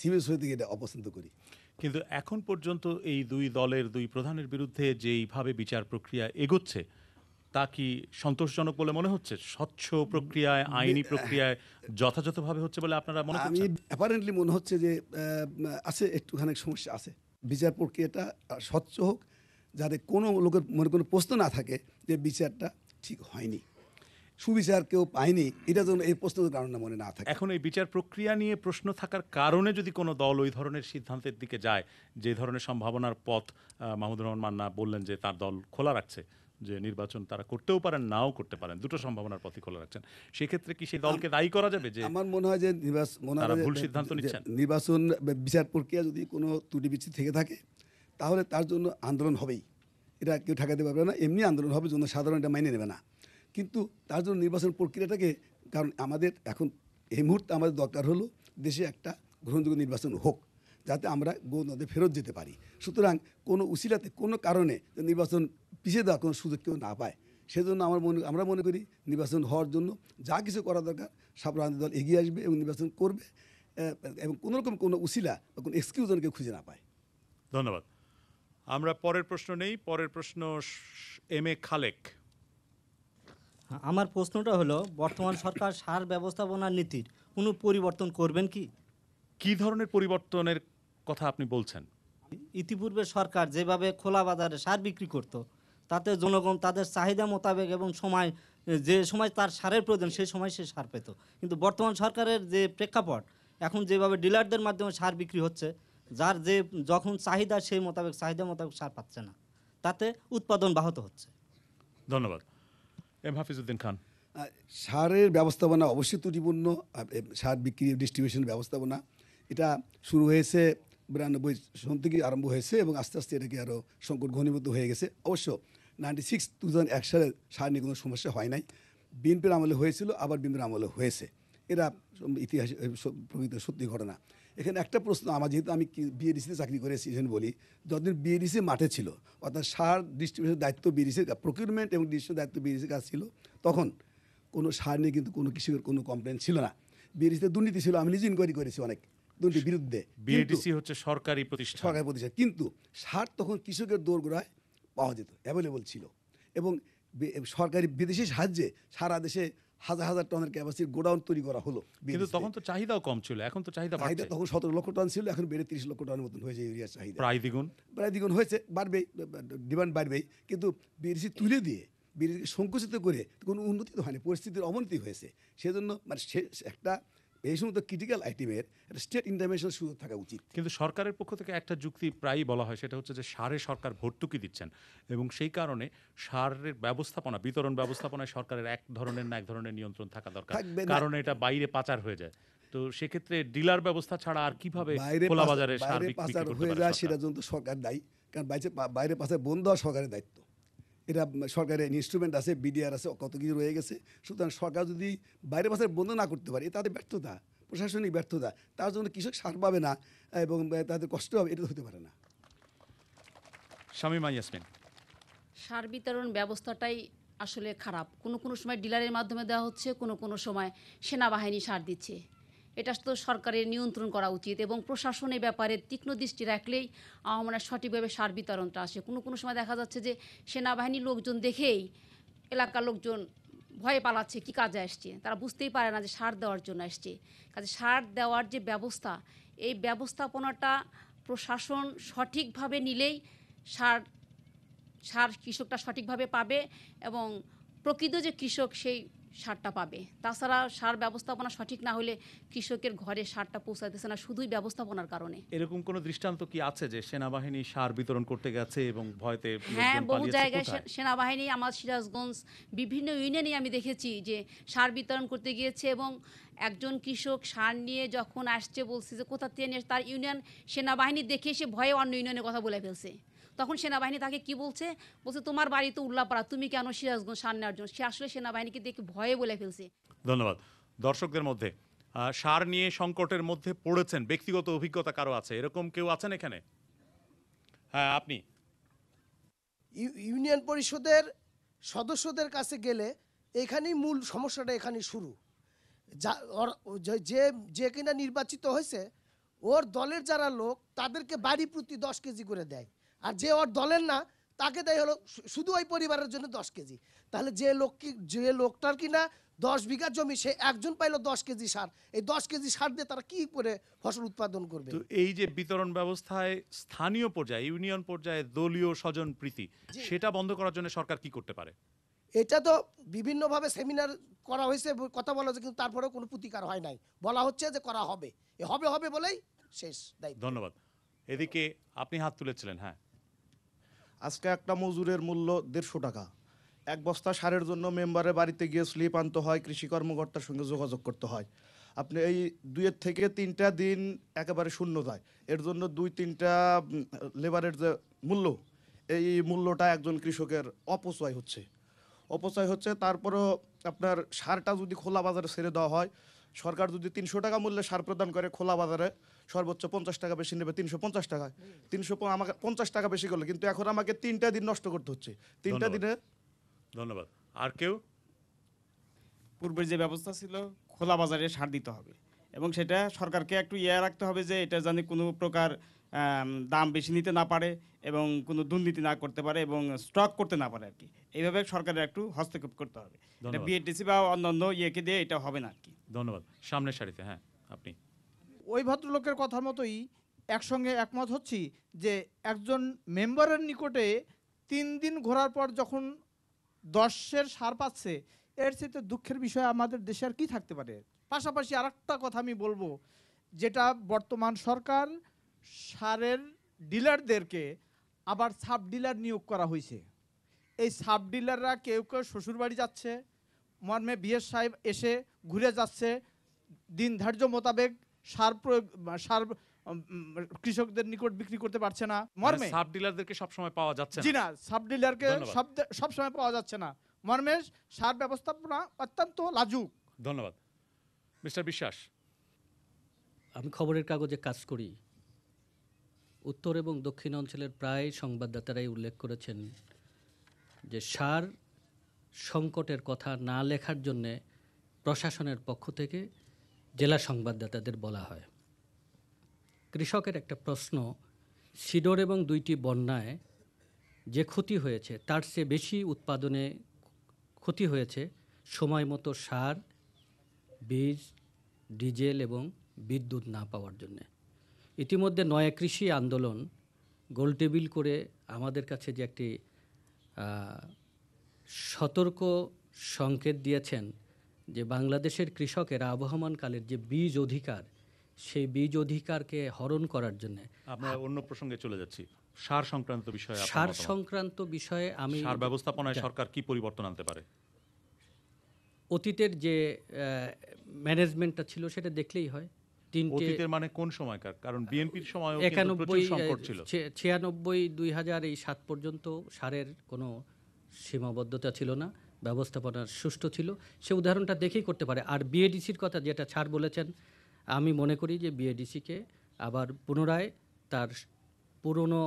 সিভিল হয়ে এটা অপছন্দ করি কিন্তু এখন পর্যন্ত এই দুই দলের দুই প্রধানের বিরুদ্ধে যেইভাবে বিচার প্রক্রিয়া এগোচ্ছে তা কি সন্তোষজনক বলে মনে হচ্ছে স্বচ্ছ প্রক্রিয়ায় আইনি প্রক্রিয়ায় যথাযথভাবে হচ্ছে বলে আপনারা মনে আমি অ্যাপারেন্টলি মনে হচ্ছে যে আছে একটুখানি সমস্যা আছে বিচার প্রক্রিয়াটা স্বচ্ছ হোক যাতে কোনো লোকের মনে কোনো প্রশ্ন না থাকে যে বিচারটা ঠিক হয়নি সুবিচার কেউ পায়নি এটা যেন এই প্রশ্নের কারণে মনে না থাকে এখন এই বিচার প্রক্রিয়া নিয়ে প্রশ্ন থাকার কারণে যদি কোনো দল ওই ধরনের সিদ্ধান্তের দিকে যায় যে ধরনের সম্ভাবনার পথ মাহমুদুর রহমান মান্না বললেন যে তার দল খোলা রাখছে যে নির্বাচন তারা করতেও পারেন নাও করতে পারেন দুটো সম্ভাবনার পথে খোলা রাখছেন সেক্ষেত্রে কি সেই দলকে দায়ী করা যাবে যে আমার মনে হয় যে নির্বাচন ভুল সিদ্ধান্ত নিচ্ছেন নির্বাচন বিচার প্রক্রিয়া যদি কোনো ত্রুটি বিচ্ছি থেকে থাকে তাহলে তার জন্য আন্দোলন হবেই এটা কেউ ঠেকাতে পারবে না এমনি আন্দোলন হবে জন্য সাধারণ এটা মাইনে নেবে না কিন্তু তার জন্য নির্বাচন প্রক্রিয়াটাকে কারণ আমাদের এখন এই মুহূর্তে আমাদের দরকার হলো দেশে একটা গ্রহণযোগ্য নির্বাচন হোক যাতে আমরা গৌ নদে ফেরত যেতে পারি সুতরাং কোনো উশিলাতে কোনো কারণে নির্বাচন পিছিয়ে দেওয়ার কোনো সুযোগ কেউ না পায় সেজন্য আমার মনে আমরা মনে করি নির্বাচন হওয়ার জন্য যা কিছু করা দরকার সব রাজনৈতিক দল এগিয়ে আসবে এবং নির্বাচন করবে এবং কোনোরকম কোনো উশিলা বা কোনো এক্সকিউজন কেউ খুঁজে না পায় ধন্যবাদ আমরা পরের প্রশ্ন নেই পরের প্রশ্ন এম এ খালেক আমার প্রশ্নটা হলো বর্তমান সরকার সার ব্যবস্থাপনার নীতির কোনো পরিবর্তন করবেন কি কি ধরনের পরিবর্তনের কথা আপনি বলছেন ইতিপূর্বে সরকার যেভাবে খোলা বাজারে সার বিক্রি করতো তাতে জনগণ তাদের চাহিদা মোতাবেক এবং সময় যে সময় তার সারের প্রয়োজন সেই সময় সে সার পেত কিন্তু বর্তমান সরকারের যে প্রেক্ষাপট এখন যেভাবে ডিলারদের মাধ্যমে সার বিক্রি হচ্ছে যার যে যখন চাহিদা সেই মোতাবেক চাহিদা মোতাবেক সার পাচ্ছে না তাতে উৎপাদন ব্যাহত হচ্ছে ধন্যবাদ এম হাফিজুদ্দিন খান সারের ব্যবস্থাপনা অবশ্যই ত্রুটিপূর্ণ সার বিক্রি ডিস্ট্রিবিউশন ব্যবস্থাপনা এটা শুরু হয়েছে বিরানব্বই সন থেকে আরম্ভ হয়েছে এবং আস্তে আস্তে এটাকে আরও সংকট ঘনীভূত হয়ে গেছে অবশ্য নাইনটি সিক্স টু থাউজেন্ড এক সালে সার নিয়ে কোনো সমস্যা হয় নাই বিএনপির আমলে হয়েছিল আবার বিএনপির আমলে হয়েছে এরা ইতিহাস প্রকৃত সত্যি ঘটনা এখানে একটা প্রশ্ন আমার যেহেতু আমি বিএডিসিতে চাকরি করেছি এখানে বলি যতদিন বিএডিসি মাঠে ছিল অর্থাৎ সার ডিস্ট্রিবিউশন দায়িত্ব বিএডিসির প্রকিউরমেন্ট এবং ডিস্ট্রিবিউশন দায়িত্ব বিএডিসির কাজ ছিল তখন কোনো সার নিয়ে কিন্তু কোনো কৃষকের কোনো কমপ্লেন ছিল না বিএডিসিতে দুর্নীতি ছিল আমি নিজে ইনকোয়ারি করেছি অনেক দুর্নীতির বিরুদ্ধে বিএডিসি হচ্ছে সরকারি প্রতিষ্ঠান সরকারি প্রতিষ্ঠান কিন্তু সার তখন কৃষকের দোরগোড়ায় পাওয়া যেত অ্যাভেলেবল ছিল এবং সরকারি বিদেশি সাহায্যে সারা দেশে হাজার হাজার টনের ক্যাপাসিটির গোডাউন তৈরি করা হলো কিন্তু তখন তো চাহিদাও কম ছিল এখন তো চাহিদা চাহিদা তখন সতেরো লক্ষ টন ছিল এখন বেড়ে তিরিশ লক্ষ টনের মতন হয়েছে ইউরিয়ার চাহিদা প্রায় দ্বিগুণ প্রায় দ্বিগুণ হয়েছে বাড়বেই ডিমান্ড বাড়বেই কিন্তু বিদেশি তুলে দিয়ে বিদেশিকে সংকুচিত করে কোনো উন্নতি তো হয়নি পরিস্থিতির অবনতি হয়েছে সেজন্য মানে শেষ একটা এই সমস্ত ক্রিটিক্যাল আইটেমের স্টেট ইন্টারভেনশন সুযোগ থাকা উচিত কিন্তু সরকারের পক্ষ থেকে একটা যুক্তি প্রায়ই বলা হয় সেটা হচ্ছে যে সারে সরকার ভর্তুকি দিচ্ছেন এবং সেই কারণে সারের ব্যবস্থাপনা বিতরণ ব্যবস্থাপনায় সরকারের এক ধরনের না এক ধরনের নিয়ন্ত্রণ থাকা দরকার কারণ এটা বাইরে পাচার হয়ে যায় তো সেক্ষেত্রে ডিলার ব্যবস্থা ছাড়া আর কিভাবে খোলা বাজারে সার বিক্রি করতে পারে সেটা জন্য সরকার দায়ী কারণ বাইরে পাচার বন্ধ হওয়া সরকারের দায়িত্ব এটা সরকারের ইনস্ট্রুমেন্ট আছে বিডিআর আছে কত কিছু রয়ে গেছে সুতরাং সরকার যদি বাইরে বাসায় বন্ধ না করতে পারে তাদের ব্যর্থতা প্রশাসনিক ব্যর্থতা তার জন্য কৃষক সার পাবে না এবং তাদের কষ্ট হবে এটা হতে পারে না সার বিতরণ ব্যবস্থাটাই আসলে খারাপ কোনো কোনো সময় ডিলারের মাধ্যমে দেওয়া হচ্ছে কোনো কোনো সময় সেনাবাহিনী সার দিচ্ছে এটা তো সরকারের নিয়ন্ত্রণ করা উচিত এবং প্রশাসনের ব্যাপারে তীক্ষ্ণ দৃষ্টি রাখলেই মানে সঠিকভাবে সার বিতরণটা আসে কোনো কোনো সময় দেখা যাচ্ছে যে সেনাবাহিনীর লোকজন দেখেই এলাকার লোকজন ভয়ে পালাচ্ছে কি কাজে আসছে তারা বুঝতেই পারে না যে সার দেওয়ার জন্য আসছে কাজে সার দেওয়ার যে ব্যবস্থা এই ব্যবস্থাপনাটা প্রশাসন সঠিকভাবে নিলেই সার সার কৃষকটা সঠিকভাবে পাবে এবং প্রকৃত যে কৃষক সেই সারটা পাবে তাছাড়া সার ব্যবস্থাপনা সঠিক না হলে কৃষকের ঘরে সারটা পৌঁছাতেছে না শুধুই ব্যবস্থাপনার কারণে এরকম কোন দৃষ্টান্ত কি আছে যে সেনাবাহিনী সার বিতরণ করতে গেছে এবং ভয়তে হ্যাঁ বহু জায়গায় সেনাবাহিনী আমার সিরাজগঞ্জ বিভিন্ন ইউনিয়নে আমি দেখেছি যে সার বিতরণ করতে গিয়েছে এবং একজন কৃষক সার নিয়ে যখন আসছে বলছে যে কোথা থেকে তার ইউনিয়ন সেনাবাহিনী দেখে সে ভয়ে অন্য ইউনিয়নের কথা বলে ফেলছে তখন সেনাবাহিনী তাকে কি বলছে বলছে তোমার বাড়িতে পাড়া তুমি কেন সিরাজগঞ্জ সামনে সে আসলে সেনাবাহিনীকে দেখে ভয়ে বলে ফেলছে ধন্যবাদ দর্শকদের মধ্যে সার নিয়ে সংকটের মধ্যে পড়েছেন ব্যক্তিগত অভিজ্ঞতা কারো আছে এরকম কেউ আছেন এখানে হ্যাঁ আপনি ইউনিয়ন পরিষদের সদস্যদের কাছে গেলে এখানেই মূল সমস্যাটা এখানে শুরু যে যে কিনা নির্বাচিত হয়েছে ওর দলের যারা লোক তাদেরকে বাড়ি প্রতি দশ কেজি করে দেয় আর যে ওর দলের না তাকে দেয় হলো শুধু ওই পরিবারের জন্য দশ কেজি তাহলে যে লোক কি যে লোকটার কি না দশ বিঘা জমি সে একজন পাইলো দশ কেজি সার এই দশ কেজি সার দিয়ে তারা কি করে ফসল উৎপাদন করবে এই যে বিতরণ ব্যবস্থায় স্থানীয় পর্যায়ে ইউনিয়ন পর্যায়ে দলীয় স্বজন প্রীতি সেটা বন্ধ করার জন্য সরকার কি করতে পারে এটা তো বিভিন্নভাবে সেমিনার করা হয়েছে কথা বলা হয়েছে কিন্তু তারপরেও কোনো প্রতিকার হয় নাই বলা হচ্ছে যে করা হবে এ হবে হবে বলেই শেষ দায়িত্ব ধন্যবাদ এদিকে আপনি হাত তুলেছিলেন হ্যাঁ আজকে একটা মজুরের মূল্য দেড়শো টাকা এক বস্তা সারের জন্য মেম্বারের বাড়িতে গিয়ে স্লিপ আনতে হয় কৃষি কর্মকর্তার সঙ্গে যোগাযোগ করতে হয় আপনি এই দুইয়ের থেকে তিনটা দিন একেবারে শূন্য যায় এর জন্য দুই তিনটা লেবারের যে মূল্য এই মূল্যটা একজন কৃষকের অপচয় হচ্ছে অপচয় হচ্ছে তারপরও আপনার সারটা যদি খোলা বাজারে ছেড়ে দেওয়া হয় সরকার যদি তিনশো টাকা মূল্যে সার প্রদান করে খোলা বাজারে সর্বোচ্চ পঞ্চাশ টাকা বেশি নেবে তিনশো পঞ্চাশ টাকা তিনশো আমাকে পঞ্চাশ টাকা বেশি করলে কিন্তু এখন আমাকে তিনটা দিন নষ্ট করতে হচ্ছে তিনটা দিনে ধন্যবাদ আর কেউ পূর্বের যে ব্যবস্থা ছিল খোলা বাজারে সার দিতে হবে এবং সেটা সরকারকে একটু ইয়ে রাখতে হবে যে এটা যেন কোনো প্রকার দাম বেশি নিতে না পারে এবং কোনো দুর্নীতি না করতে পারে এবং স্টক করতে না পারে আর কি এইভাবে সরকারের একটু হস্তক্ষেপ করতে হবে এটা বিএটিসি বা অন্য ইয়েকে দিয়ে এটা হবে না আর কি ধন্যবাদ সামনের সারিতে হ্যাঁ আপনি ওই ভদ্রলোকের কথা মতোই একসঙ্গে একমত হচ্ছি যে একজন মেম্বারের নিকটে তিন দিন ঘোরার পর যখন দশের সার পাচ্ছে এর চেয়ে দুঃখের বিষয় আমাদের দেশে আর কী থাকতে পারে পাশাপাশি আর কথা আমি বলবো যেটা বর্তমান সরকার সারের ডিলারদেরকে আবার সাব ডিলার নিয়োগ করা হয়েছে এই সাব ডিলাররা কেউ কেউ শ্বশুরবাড়ি যাচ্ছে মর্মে বিয়ের সাহেব এসে ঘুরে যাচ্ছে দিন ধার্য মোতাবেক সার প্রয়োগ সার কৃষকদের নিকট বিক্রি করতে পারছে না মানে মর্মে সাব ডিলারদেরকে সবসময় পাওয়া যাচ্ছে জি না সাব ডিলারকে সব সবসময় পাওয়া যাচ্ছে না মর্মে সার ব্যবস্থাপনা অত্যন্ত লাজুক ধন্যবাদ মিস্টার বিশ্বাস আমি খবরের কাগজে কাজ করি উত্তর এবং দক্ষিণ অঞ্চলের প্রায় সংবাদদাতারাই উল্লেখ করেছেন যে সার সংকটের কথা না লেখার জন্যে প্রশাসনের পক্ষ থেকে জেলা সংবাদদাতাদের বলা হয় কৃষকের একটা প্রশ্ন সিডর এবং দুইটি বন্যায় যে ক্ষতি হয়েছে তার চেয়ে বেশি উৎপাদনে ক্ষতি হয়েছে সময় মতো সার বীজ ডিজেল এবং বিদ্যুৎ না পাওয়ার জন্যে ইতিমধ্যে নয়া কৃষি আন্দোলন গোলটেবিল করে আমাদের কাছে যে একটি সতর্ক সংকেত দিয়েছেন যে বাংলাদেশের কৃষকের আবহমান কালের যে বীজ অধিকার সেই বীজ অধিকারকে হরণ করার জন্য আমরা অন্য প্রসঙ্গে চলে যাচ্ছি সার সংক্রান্ত বিষয়ে সার সংক্রান্ত বিষয়ে আমি সার ব্যবস্থাপনায় সরকার কি পরিবর্তন আনতে পারে অতীতের যে ম্যানেজমেন্টটা ছিল সেটা দেখলেই হয় অতীতের মানে কোন সময়কার কারণ বিএনপির সময় একানব্বই ছিল ছিয়ানব্বই দুই হাজার এই সাত পর্যন্ত সারের কোনো সীমাবদ্ধতা ছিল না ব্যবস্থাপনার সুষ্ঠু ছিল সে উদাহরণটা দেখেই করতে পারে আর বিএডিসির কথা যেটা ছাড় বলেছেন আমি মনে করি যে বিএডিসিকে আবার পুনরায় তার পুরনো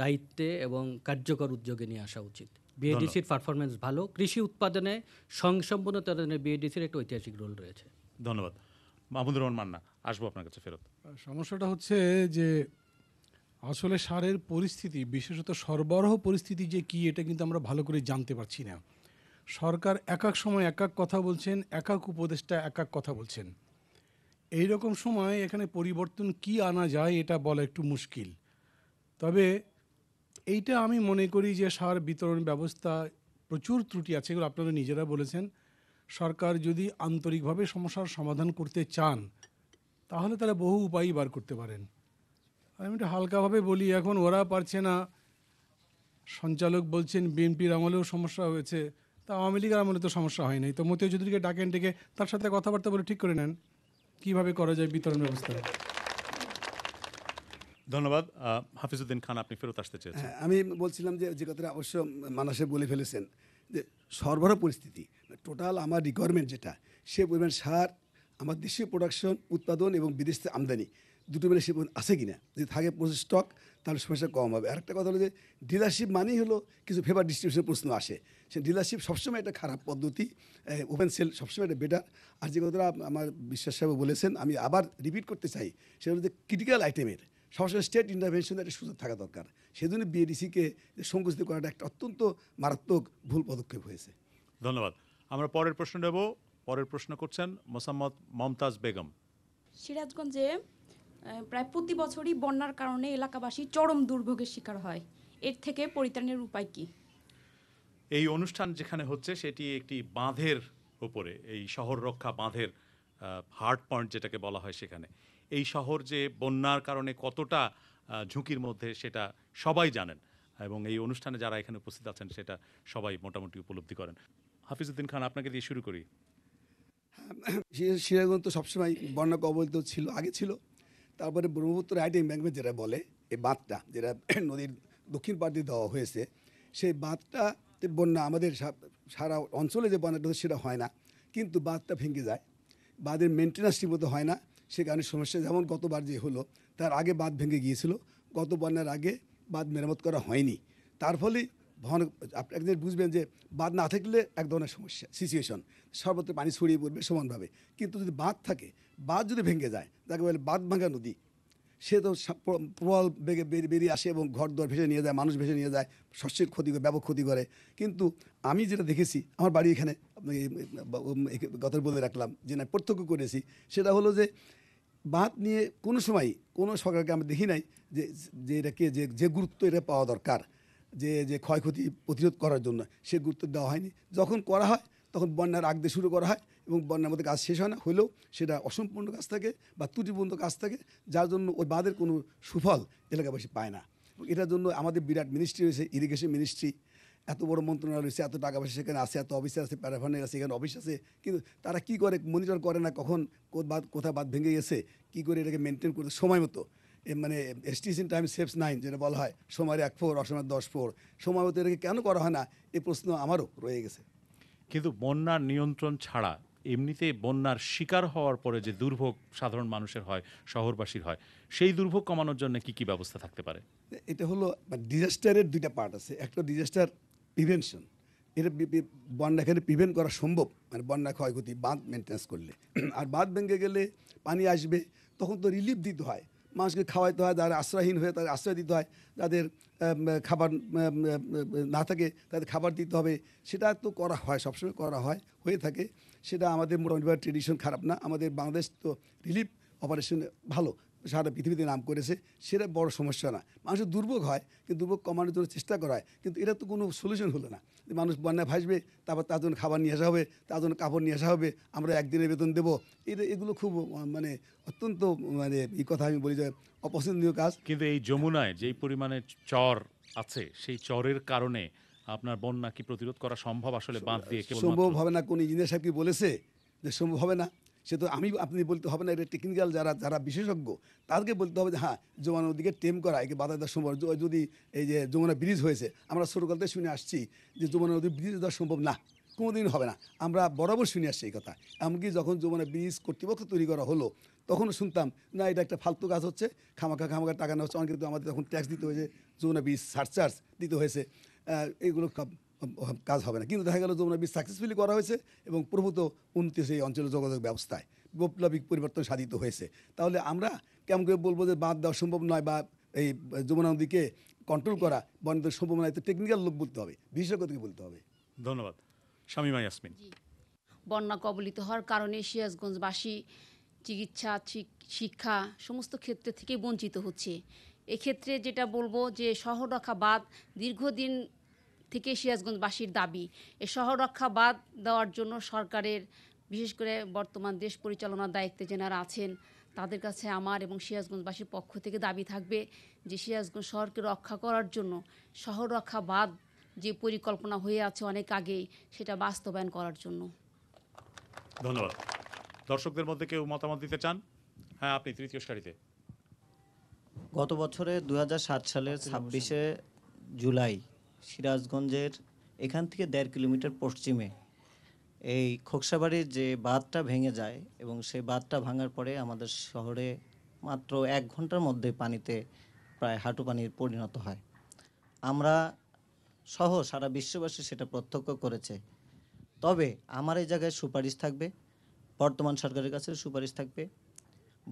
দায়িত্বে এবং কার্যকর উদ্যোগে নিয়ে আসা উচিত বিএডিসির পারফরমেন্স ভালো কৃষি উৎপাদনে সংসম্পন্ন বিএডিসির একটা ঐতিহাসিক রোল রয়েছে ধন্যবাদ মাহমুদুর রহমান মান্না আসবো আপনার কাছে ফেরত সমস্যাটা হচ্ছে যে আসলে সারের পরিস্থিতি বিশেষত সরবরাহ পরিস্থিতি যে কি এটা কিন্তু আমরা ভালো করে জানতে পারছি না সরকার এক এক সময় এক এক কথা বলছেন এক এক উপদেষ্টা এক এক কথা বলছেন এই রকম সময় এখানে পরিবর্তন কি আনা যায় এটা বলা একটু মুশকিল তবে এইটা আমি মনে করি যে সার বিতরণ ব্যবস্থা প্রচুর ত্রুটি আছে এগুলো আপনারা নিজেরা বলেছেন সরকার যদি আন্তরিকভাবে সমস্যার সমাধান করতে চান তাহলে তারা বহু উপায়ই বার করতে পারেন আমি একটু হালকাভাবে বলি এখন ওরা পারছে না সঞ্চালক বলছেন বিএনপির আমলেও সমস্যা হয়েছে তা আওয়ামী লীগের আমলে তো সমস্যা হয় নাই তো মতিয়া চৌধুরীকে ডাকেন ডেকে তার সাথে কথাবার্তা বলে ঠিক করে নেন কিভাবে করা যায় বিতরণ ব্যবস্থা ধন্যবাদ হাফিজউদ্দিন খান আপনি ফেরত আসতে হ্যাঁ আমি বলছিলাম যে যে কথাটা অবশ্য মানুষে বলে ফেলেছেন যে সরবরাহ পরিস্থিতি টোটাল আমার রিকোয়ারমেন্ট যেটা সে পরিমাণ সার আমার দেশীয় প্রোডাকশন উৎপাদন এবং বিদেশ আমদানি দুটো বেলা শিপ আছে কি না যদি থাকে পঁচিশ স্টক তাহলে সমস্যা কম হবে আরেকটা কথা হলো যে ডিলারশিপ মানেই হলো কিছু ফেভার ডিস্ট্রিবিউশনের প্রশ্ন আসে সে ডিলারশিপ সবসময় একটা খারাপ পদ্ধতি ওপেন সেল সবসময় একটা বেটার আর যে কথাটা আমার বিশ্বাস সাহেব বলেছেন আমি আবার রিপিট করতে চাই সেটা হলো যে ক্রিটিক্যাল আইটেমের সবসময় স্টেট ইন্টারভেনশনের একটা সুযোগ থাকা দরকার সেজন্য বিএডিসিকে সংকুচিত করাটা একটা অত্যন্ত মারাত্মক ভুল পদক্ষেপ হয়েছে ধন্যবাদ আমরা পরের প্রশ্ন নেব পরের প্রশ্ন করছেন মোসাম্মদ মমতাজ বেগম সিরাজগঞ্জে প্রায় প্রতি বছরই বন্যার কারণে এলাকাবাসী চরম দুর্ভোগের শিকার হয় এর থেকে পরিত্রাণের উপায় কি এই অনুষ্ঠান যেখানে হচ্ছে সেটি একটি বাঁধের উপরে এই শহর রক্ষা বাঁধের হার্ট পয়েন্ট যেটাকে বলা হয় সেখানে এই শহর যে বন্যার কারণে কতটা ঝুঁকির মধ্যে সেটা সবাই জানেন এবং এই অনুষ্ঠানে যারা এখানে উপস্থিত আছেন সেটা সবাই মোটামুটি উপলব্ধি করেন হাফিজুদ্দিন খান আপনাকে দিয়ে শুরু করি হ্যাঁ, সিরাজগঞ্জ তো সবসময় বন্যা কবলিত ছিল আগে ছিল তারপরে ব্রহ্মপুত্র হাইট এম্যাঙ্কমেন্ট যেটা বলে এই বাঁধটা যেটা নদীর দক্ষিণ পাড় দিয়ে দেওয়া হয়েছে সেই বাঁধটাতে বন্যা আমাদের সারা অঞ্চলে যে বন্যাটা সেটা হয় না কিন্তু বাঁধটা ভেঙে যায় বাঁধের মেনটেন্যান্স ঠিকমতো হয় না সে কারণে সমস্যা যেমন গতবার যে হলো তার আগে বাঁধ ভেঙে গিয়েছিল গত বন্যার আগে বাঁধ মেরামত করা হয়নি তার ফলে ভন আপনি একদিন বুঝবেন যে বাদ না থাকলে এক ধরনের সমস্যা সিচুয়েশন সর্বত্র পানি ছড়িয়ে পড়বে সমানভাবে কিন্তু যদি বাঁধ থাকে বাঁধ যদি ভেঙে যায় তাকে বলে বাঁধ ভাঙা নদী সে তো প্রবল বেগে বেরিয়ে আসে এবং ঘর দর ভেসে নিয়ে যায় মানুষ ভেসে নিয়ে যায় শস্যের ক্ষতি করে ব্যাপক ক্ষতি করে কিন্তু আমি যেটা দেখেছি আমার বাড়ি এখানে গত বলে রাখলাম যে না প্রত্যক্ষ করেছি সেটা হলো যে বাঁধ নিয়ে কোনো সময় কোনো সরকারকে আমি দেখি নাই যে যে এটাকে যে যে গুরুত্ব এটা পাওয়া দরকার যে যে ক্ষয়ক্ষতি প্রতিরোধ করার জন্য সে গুরুত্ব দেওয়া হয়নি যখন করা হয় তখন বন্যার আগ শুরু করা হয় এবং বন্যার মধ্যে কাজ শেষ হয় না হলেও সেটা অসম্পূর্ণ কাজ থাকে বা ত্রুটিপূর্ণ কাজ থাকে যার জন্য ওই বাঁধের কোনো সুফল এলাকাবাসী পায় না এটার জন্য আমাদের বিরাট মিনিস্ট্রি রয়েছে ইরিগেশন মিনিস্ট্রি এত বড় মন্ত্রণালয় রয়েছে এত টাকা পয়সা সেখানে আছে এত অফিসে আছে প্যারাফানের আছে এখানে অফিস আছে কিন্তু তারা কী করে মনিটর করে না কখন কোথায় বাদ ভেঙে গেছে কী করে এটাকে মেনটেন করতে সময় মতো মানে stitch in time saves nine যেটা বলা হয় সময়ের এক ফোর অসময়ের দশ ফোর সময় মতো এটাকে কেন করা হয় না এই প্রশ্ন আমারও রয়ে গেছে কিন্তু বন্যার নিয়ন্ত্রণ ছাড়া এমনিতে বন্যার শিকার হওয়ার পরে যে দুর্ভোগ সাধারণ মানুষের হয় শহরবাসীর হয় সেই দুর্ভোগ কমানোর জন্য কি কি ব্যবস্থা থাকতে পারে এটা হলো ডিজাস্টারের মানে দুইটা পার্ট আছে একটা ডিজাস্টার প্রিভেনশন এটা বন্যা এখানে প্রিভেন্ট করা সম্ভব মানে বন্যা ক্ষয়ক্ষতি বাঁধ মেনটেন্স করলে আর বাঁধ ভেঙে গেলে পানি আসবে তখন তো রিলিফ দিতে হয় মানুষকে খাওয়াইতে হয় যারা আশ্রয়হীন হয়ে তাদের আশ্রয় দিতে হয় যাদের খাবার না থাকে তাদের খাবার দিতে হবে সেটা তো করা হয় সবসময় করা হয় হয়ে থাকে সেটা আমাদের মোটামুটিভাবে ট্রেডিশন খারাপ না আমাদের বাংলাদেশ তো রিলিফ অপারেশন ভালো সারা পৃথিবীতে নাম করেছে সেটা বড় সমস্যা না মানুষের দুর্ভোগ হয় কিন্তু দুর্ভোগ কমানোর জন্য চেষ্টা করা হয় কিন্তু এটা তো কোনো সলিউশন হলো না মানুষ বন্যা ভাসবে তারপর তার জন্য খাবার নিয়ে আসা হবে তার জন্য কাপড় নিয়ে আসা হবে আমরা একদিনের বেতন দেবো এটা এগুলো খুব মানে অত্যন্ত মানে এই কথা আমি বলি যে অপছন্দনীয় কাজ কিন্তু এই যমুনায় যেই পরিমাণে চর আছে সেই চরের কারণে আপনার বন্যা কি প্রতিরোধ করা সম্ভব আসলে বাঁধ দিয়ে সম্ভব হবে না কোন ইঞ্জিনিয়ার সাহেব কি বলেছে যে সম্ভব হবে না সে তো আমি আপনি বলতে হবে না এটা টেকনিক্যাল যারা যারা বিশেষজ্ঞ তাদেরকে বলতে হবে যে হ্যাঁ যমুনা নদীকে টেম করা একে বাধা দেওয়া সম্ভব যদি এই যে যমুনা ব্রিজ হয়েছে আমরা ছোটোকাল থেকে শুনে আসছি যে যমুনা নদী ব্রিজ দেওয়া সম্ভব না কোনোদিন হবে না আমরা বরাবর শুনে আসছি এই কথা এমনকি যখন যমুনা ব্রিজ কর্তৃপক্ষ তৈরি করা হলো তখন শুনতাম না এটা একটা ফালতু কাজ হচ্ছে খামাখা খামাখা টাকা নেওয়া হচ্ছে অনেক কিন্তু আমাদের তখন ট্যাক্স দিতে হয়েছে যমুনা ব্রিজ সারচার্জ দিতে হয়েছে এইগুলো কাজ হবে না কিন্তু দেখা গেল যমুনা ব্রিজ সাকসেসফুলি করা হয়েছে এবং প্রভূত উন্নতি সেই এই অঞ্চলের যোগাযোগ ব্যবস্থায় বৈপ্লবিক পরিবর্তন সাধিত হয়েছে তাহলে আমরা কেমন করে বলবো যে বাদ দেওয়া সম্ভব নয় বা এই যমুনা নদীকে কন্ট্রোল করা বন্ধের সম্ভব নয় তো টেকনিক্যাল লোক বলতে হবে বিশেষজ্ঞকে বলতে হবে ধন্যবাদ শামিমা ইয়াসমিন বন্যা কবলিত হওয়ার কারণে সিরাজগঞ্জবাসী চিকিৎসা শিক্ষা সমস্ত ক্ষেত্রে থেকে বঞ্চিত হচ্ছে এক্ষেত্রে যেটা বলবো যে শহররক্ষা বাদ দীর্ঘদিন থেকে সিরাজগঞ্জবাসীর দাবি এ শহর রক্ষা বাদ দেওয়ার জন্য সরকারের বিশেষ করে বর্তমান দেশ পরিচালনার দায়িত্বে যেনারা আছেন তাদের কাছে আমার এবং সিরাজগঞ্জবাসীর পক্ষ থেকে দাবি থাকবে যে সিরাজগঞ্জ শহরকে রক্ষা করার জন্য শহর রক্ষা বাদ যে পরিকল্পনা হয়ে আছে অনেক আগেই সেটা বাস্তবায়ন করার জন্য ধন্যবাদ দর্শকদের মধ্যে কেউ মতামত দিতে চান হ্যাঁ আপনি তৃতীয় সারিতে গত বছরে দু সালের ছাব্বিশে জুলাই সিরাজগঞ্জের এখান থেকে দেড় কিলোমিটার পশ্চিমে এই খোকসাবাড়ির যে বাঁধটা ভেঙে যায় এবং সেই বাঁধটা ভাঙার পরে আমাদের শহরে মাত্র এক ঘন্টার মধ্যে পানিতে প্রায় হাঁটু পানির পরিণত হয় আমরা সহ সারা বিশ্ববাসী সেটা প্রত্যক্ষ করেছে তবে আমার এই জায়গায় সুপারিশ থাকবে বর্তমান সরকারের কাছে সুপারিশ থাকবে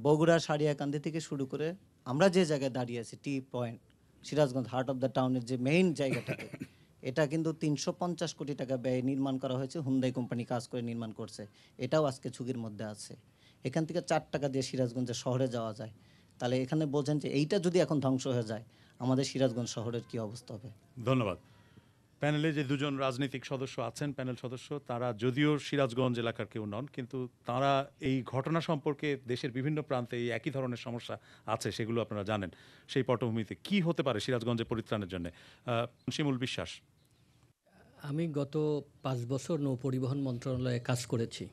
বগুড়া সারিয়াকান্দি থেকে শুরু করে আমরা যে জায়গায় দাঁড়িয়ে আছি T point Sirajganj heart of the টাউনের যে মেইন জায়গাটাতে এটা কিন্তু তিনশো পঞ্চাশ কোটি টাকা ব্যয়ে নির্মাণ করা হয়েছে হুন্দাই কোম্পানি কাজ করে নির্মাণ করছে এটাও আজকে ঝুঁকির মধ্যে আছে এখান থেকে চার টাকা দিয়ে সিরাজগঞ্জের শহরে যাওয়া যায় তাহলে এখানে বোঝেন যে এইটা যদি এখন ধ্বংস হয়ে যায় আমাদের সিরাজগঞ্জ শহরের কি অবস্থা হবে ধন্যবাদ প্যানেলে যে দুজন রাজনৈতিক সদস্য আছেন প্যানেল সদস্য তারা যদিও সিরাজগঞ্জ এলাকার কেউ নন কিন্তু তারা এই ঘটনা সম্পর্কে দেশের বিভিন্ন প্রান্তে এই একই ধরনের সমস্যা আছে সেগুলো আপনারা জানেন সেই পটভূমিতে কি হতে পারে সিরাজগঞ্জে পরিত্রাণের জন্য শিমুল বিশ্বাস আমি গত পাঁচ বছর নৌ পরিবহন মন্ত্রণালয়ে কাজ করেছি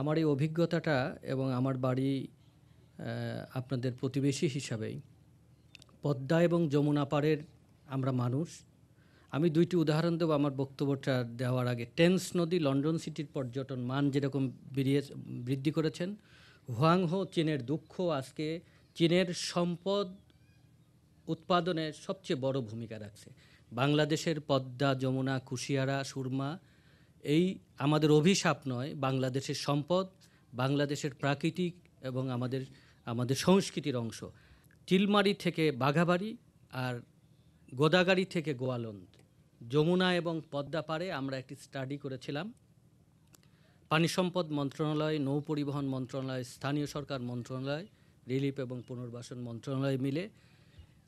আমার এই অভিজ্ঞতাটা এবং আমার বাড়ি আপনাদের প্রতিবেশী হিসাবেই পদ্মা এবং যমুনা পাড়ের আমরা মানুষ আমি দুইটি উদাহরণ দেবো আমার বক্তব্যটা দেওয়ার আগে টেন্স নদী লন্ডন সিটির পর্যটন মান যেরকম বেরিয়ে বৃদ্ধি করেছেন হুয়াংহো চীনের দুঃখ আজকে চীনের সম্পদ উৎপাদনে সবচেয়ে বড় ভূমিকা রাখছে বাংলাদেশের পদ্মা যমুনা কুশিয়ারা সুরমা এই আমাদের অভিশাপ নয় বাংলাদেশের সম্পদ বাংলাদেশের প্রাকৃতিক এবং আমাদের আমাদের সংস্কৃতির অংশ চিলমারি থেকে বাঘাবাড়ি আর গোদাগাড়ি থেকে গোয়ালন্দ যমুনা এবং পদ্মা পারে আমরা একটি স্টাডি করেছিলাম পানি সম্পদ মন্ত্রণালয় নৌ পরিবহন মন্ত্রণালয় স্থানীয় সরকার মন্ত্রণালয় রিলিফ এবং পুনর্বাসন মন্ত্রণালয় মিলে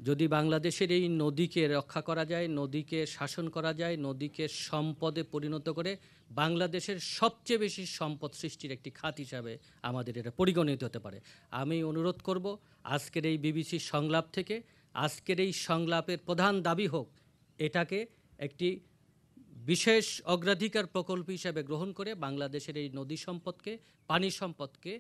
যদি বাংলাদেশের এই নদীকে রক্ষা করা যায় নদীকে শাসন করা যায় নদীকে সম্পদে পরিণত করে বাংলাদেশের সবচেয়ে বেশি সম্পদ সৃষ্টির একটি খাত হিসাবে আমাদের এটা পরিগণিত হতে পারে আমি অনুরোধ করব আজকের এই বিবিসির সংলাপ থেকে আজকের এই সংলাপের প্রধান দাবি হোক এটাকে একটি বিশেষ অগ্রাধিকার প্রকল্প হিসাবে গ্রহণ করে বাংলাদেশের এই নদী সম্পদকে পানি সম্পদকে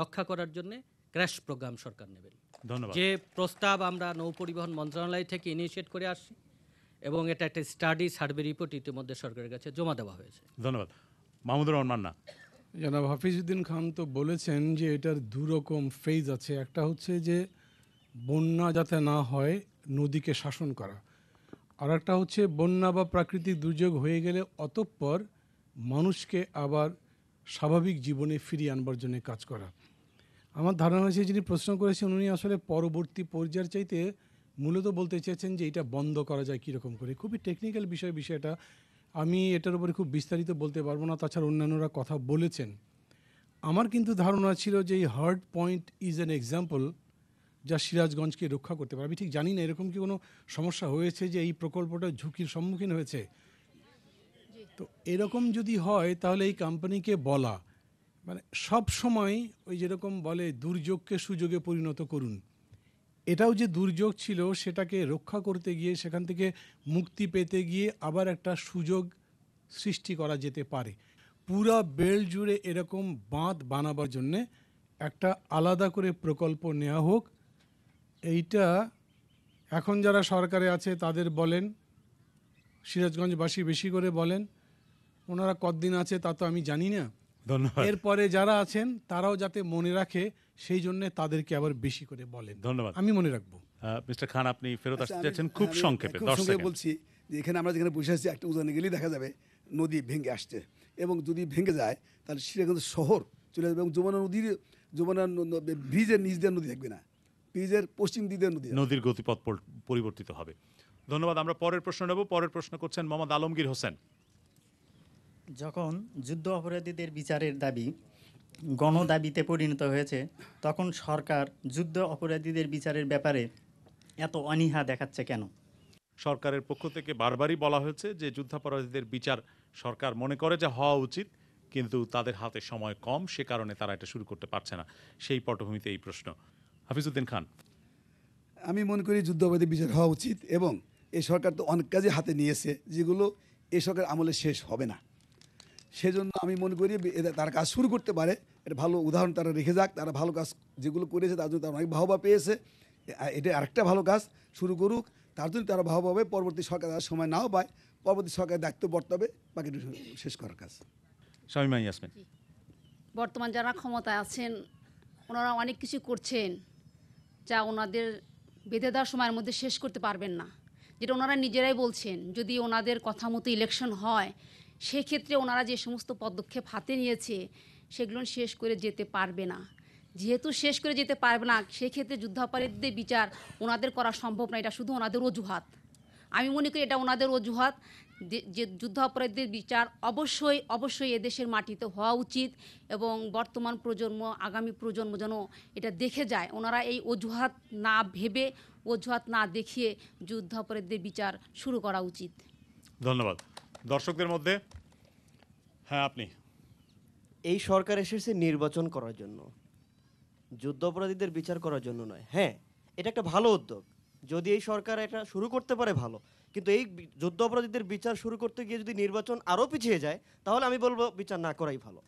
রক্ষা করার জন্য ক্র্যাশ প্রোগ্রাম সরকার নেবেন ধন্যবাদ যে প্রস্তাব আমরা নৌ পরিবহন মন্ত্রণালয় থেকে ইনিশিয়েট করে আসছি এবং এটা একটা স্টাডি সার্ভে রিপোর্ট ইতিমধ্যে সরকারের কাছে জমা দেওয়া হয়েছে ধন্যবাদ মাহমুদুর রহমান না জনাব হাফিজউদ্দিন খান তো বলেছেন যে এটার দুরকম ফেজ আছে একটা হচ্ছে যে বন্যা যাতে না হয় নদীকে শাসন করা আর একটা হচ্ছে বন্যা বা প্রাকৃতিক দুর্যোগ হয়ে গেলে অতঃপর মানুষকে আবার স্বাভাবিক জীবনে ফিরিয়ে আনবার জন্য কাজ করা আমার ধারণা হয়েছে যিনি প্রশ্ন করেছেন উনি আসলে পরবর্তী পর্যায়ের চাইতে মূলত বলতে চেয়েছেন যে এটা বন্ধ করা যায় কীরকম করে খুবই টেকনিক্যাল বিষয় বিষয়টা আমি এটার উপরে খুব বিস্তারিত বলতে পারবো না তাছাড়া অন্যান্যরা কথা বলেছেন আমার কিন্তু ধারণা ছিল যে এই hard point is an example যা সিরাজগঞ্জকে রক্ষা করতে পারে আমি ঠিক জানি না এরকম কি কোনো সমস্যা হয়েছে যে এই প্রকল্পটা ঝুঁকির সম্মুখীন হয়েছে তো এরকম যদি হয় তাহলে এই কোম্পানিকে বলা মানে সব সময় ওই যেরকম বলে দুর্যোগকে সুযোগে পরিণত করুন এটাও যে দুর্যোগ ছিল সেটাকে রক্ষা করতে গিয়ে সেখান থেকে মুক্তি পেতে গিয়ে আবার একটা সুযোগ সৃষ্টি করা যেতে পারে পুরা বেল জুড়ে এরকম বাঁধ বানাবার জন্যে একটা আলাদা করে প্রকল্প নেওয়া হোক এইটা এখন যারা সরকারে আছে তাদের বলেন সিরাজগঞ্জবাসী বেশি করে বলেন ওনারা কতদিন আছে তা তো আমি জানি না ধন্যবাদ এরপরে যারা আছেন তারাও যাতে মনে রাখে সেই জন্য তাদেরকে আবার বেশি করে বলেন ধন্যবাদ আমি মনে রাখবো মিস্টার খান আপনি ফেরত আচ্ছা, আসতে চাচ্ছেন খুব সংক্ষেপে দর্শকে বলছি যে এখানে আমরা যেখানে বসে আছি একটা উদাহরণে গেলেই দেখা যাবে নদী ভেঙে আসছে এবং যদি ভেঙে যায় তাহলে সিরাজগঞ্জ শহর চলে যাবে এবং যমুনা নদীর যমুনা ব্রিজের নিচ দিয়ে নদী থাকবে না পিজের পশ্চিম দিকে নদী নদীর গতিপথ পরিবর্তিত হবে ধন্যবাদ আমরা পরের প্রশ্ন নেব পরের প্রশ্ন করছেন মোহাম্মদ আলমগীর হোসেন যখন যুদ্ধ অপরাধীদের বিচারের দাবি গণদাবিতে পরিণত হয়েছে তখন সরকার যুদ্ধ অপরাধীদের বিচারের ব্যাপারে এত অনীহা দেখাচ্ছে কেন সরকারের পক্ষ থেকে বারবারই বলা হয়েছে যে যুদ্ধাপরাধীদের বিচার সরকার মনে করে যে হওয়া উচিত কিন্তু তাদের হাতে সময় কম সে কারণে তারা এটা শুরু করতে পারছে না সেই পটভূমিতে এই প্রশ্ন হাফিজউদ্দিন খান আমি মনে করি যুদ্ধবাদী বিচার হওয়া উচিত এবং এই সরকার তো অনেক কাজে হাতে নিয়েছে যেগুলো এ সরকার আমলে শেষ হবে না সেজন্য আমি মনে করি তার কাজ শুরু করতে পারে এটা ভালো উদাহরণ তারা রেখে যাক তারা ভালো কাজ যেগুলো করেছে তার জন্য তারা অনেক ভাবা পেয়েছে এটা আরেকটা ভালো কাজ শুরু করুক তার জন্য তারা ভাবা পাবে পরবর্তী সরকার তারা সময় নাও পায় পরবর্তী সরকার দায়িত্ব বর্তাবে বাকি শেষ করার কাজ বর্তমান যারা ক্ষমতায় আছেন ওনারা অনেক কিছু করছেন যা ওনাদের বেঁধে দেওয়ার সময়ের মধ্যে শেষ করতে পারবেন না যেটা ওনারা নিজেরাই বলছেন যদি ওনাদের কথা মতো ইলেকশন হয় সেক্ষেত্রে ওনারা যে সমস্ত পদক্ষেপ হাতে নিয়েছে সেগুলো শেষ করে যেতে পারবে না যেহেতু শেষ করে যেতে পারবে না সেক্ষেত্রে যুদ্ধাপরাধীদের বিচার ওনাদের করা সম্ভব না এটা শুধু ওনাদের অজুহাত আমি মনে করি এটা ওনাদের অজুহাত যে যুদ্ধ অপরাধীদের বিচার অবশ্যই অবশ্যই এদেশের মাটিতে হওয়া উচিত এবং বর্তমান প্রজন্ম আগামী প্রজন্ম যেন এটা দেখে যায় ওনারা এই অজুহাত না ভেবে অজুহাত না দেখিয়ে যুদ্ধ অপরাধীদের বিচার শুরু করা উচিত ধন্যবাদ দর্শকদের মধ্যে হ্যাঁ আপনি এই সরকার এসেছে নির্বাচন করার জন্য যুদ্ধাপরাধীদের বিচার করার জন্য নয় হ্যাঁ এটা একটা ভালো উদ্যোগ যদি এই সরকার এটা শুরু করতে পারে ভালো কিন্তু এই যুদ্ধ অপরাধীদের বিচার শুরু করতে গিয়ে যদি নির্বাচন আরও পিছিয়ে যায় তাহলে আমি বলবো বিচার না করাই ভালো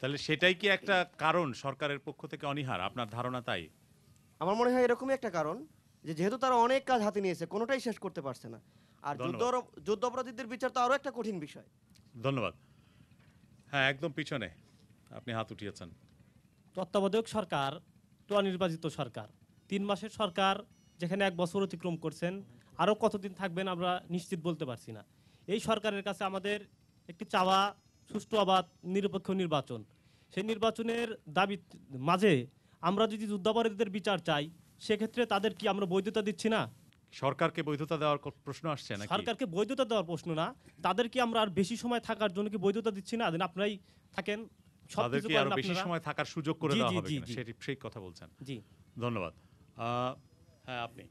তাহলে সেটাই কি একটা কারণ সরকারের পক্ষ থেকে অনিহার আপনার ধারণা তাই আমার মনে হয় এরকমই একটা কারণ যে যেহেতু তারা অনেক কাজ হাতে নিয়েছে কোনোটাই শেষ করতে পারছে না আর যুদ্ধ যুদ্ধ অপরাধীদের বিচার তো আরও একটা কঠিন বিষয় ধন্যবাদ হ্যাঁ একদম পিছনে আপনি হাত উঠিয়েছেন তত্ত্বাবধায়ক সরকার তো অনির্বাচিত সরকার তিন মাসের সরকার যেখানে এক বছর অতিক্রম করছেন আরও কতদিন থাকবেন আমরা নিশ্চিত বলতে পারছি না এই সরকারের কাছে আমাদের একটি চাওয়া সুষ্ঠু আবাদ নিরপেক্ষ নির্বাচন সেই নির্বাচনের দাবি মাঝে আমরা যদি যুদ্ধাপরাধীদের বিচার চাই সেক্ষেত্রে তাদের কি আমরা বৈধতা দিচ্ছি না সরকারকে বৈধতা দেওয়ার প্রশ্ন আসছে না সরকারকে বৈধতা দেওয়ার প্রশ্ন না তাদের কি আমরা আর বেশি সময় থাকার জন্য কি বৈধতা দিচ্ছি না দিন আপনারাই থাকেন তাদেরকে আরো বেশি সময় থাকার সুযোগ করে দেওয়া হবে সেই কথা বলছেন জি ধন্যবাদ হ্যাঁ আপনি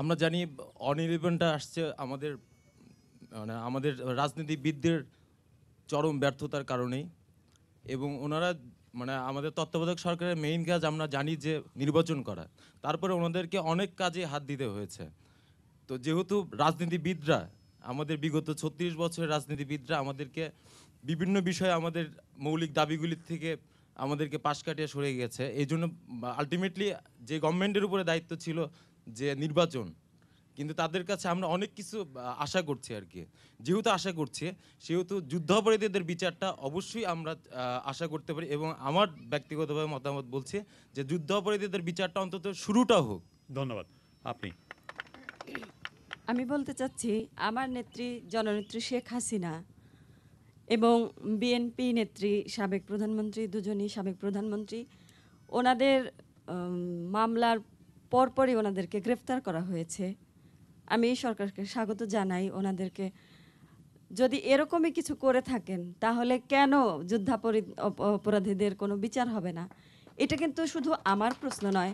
আমরা জানি অনির্বাণটা আসছে আমাদের মানে আমাদের রাজনীতিবিদদের চরম ব্যর্থতার কারণেই এবং ওনারা মানে আমাদের তত্ত্বাবধায়ক সরকারের মেইন কাজ আমরা জানি যে নির্বাচন করা তারপরে ওনাদেরকে অনেক কাজে হাত দিতে হয়েছে তো যেহেতু রাজনীতিবিদরা আমাদের বিগত ছত্রিশ বছরের রাজনীতিবিদরা আমাদেরকে বিভিন্ন বিষয়ে আমাদের মৌলিক দাবিগুলির থেকে আমাদেরকে পাশ কাটিয়ে সরে গেছে এই জন্য আলটিমেটলি যে গভর্নমেন্টের উপরে দায়িত্ব ছিল যে নির্বাচন কিন্তু তাদের কাছে আমরা অনেক কিছু আশা করছি আর কি যেহেতু আশা করছি সেহেতু যুদ্ধাপরাধীদের বিচারটা অবশ্যই আমরা আশা করতে পারি এবং আমার ব্যক্তিগতভাবে মতামত বলছি যে যুদ্ধাপরাধীদের বিচারটা অন্তত শুরুটা হোক ধন্যবাদ আপনি আমি বলতে চাচ্ছি আমার নেত্রী জননেত্রী শেখ হাসিনা এবং বিএনপি নেত্রী সাবেক প্রধানমন্ত্রী দুজনই সাবেক প্রধানমন্ত্রী ওনাদের মামলার পরপরই ওনাদেরকে গ্রেফতার করা হয়েছে আমি সরকারকে স্বাগত জানাই ওনাদেরকে যদি এরকমই কিছু করে থাকেন তাহলে কেন যুদ্ধাপরি অপরাধীদের কোনো বিচার হবে না এটা কিন্তু শুধু আমার প্রশ্ন নয়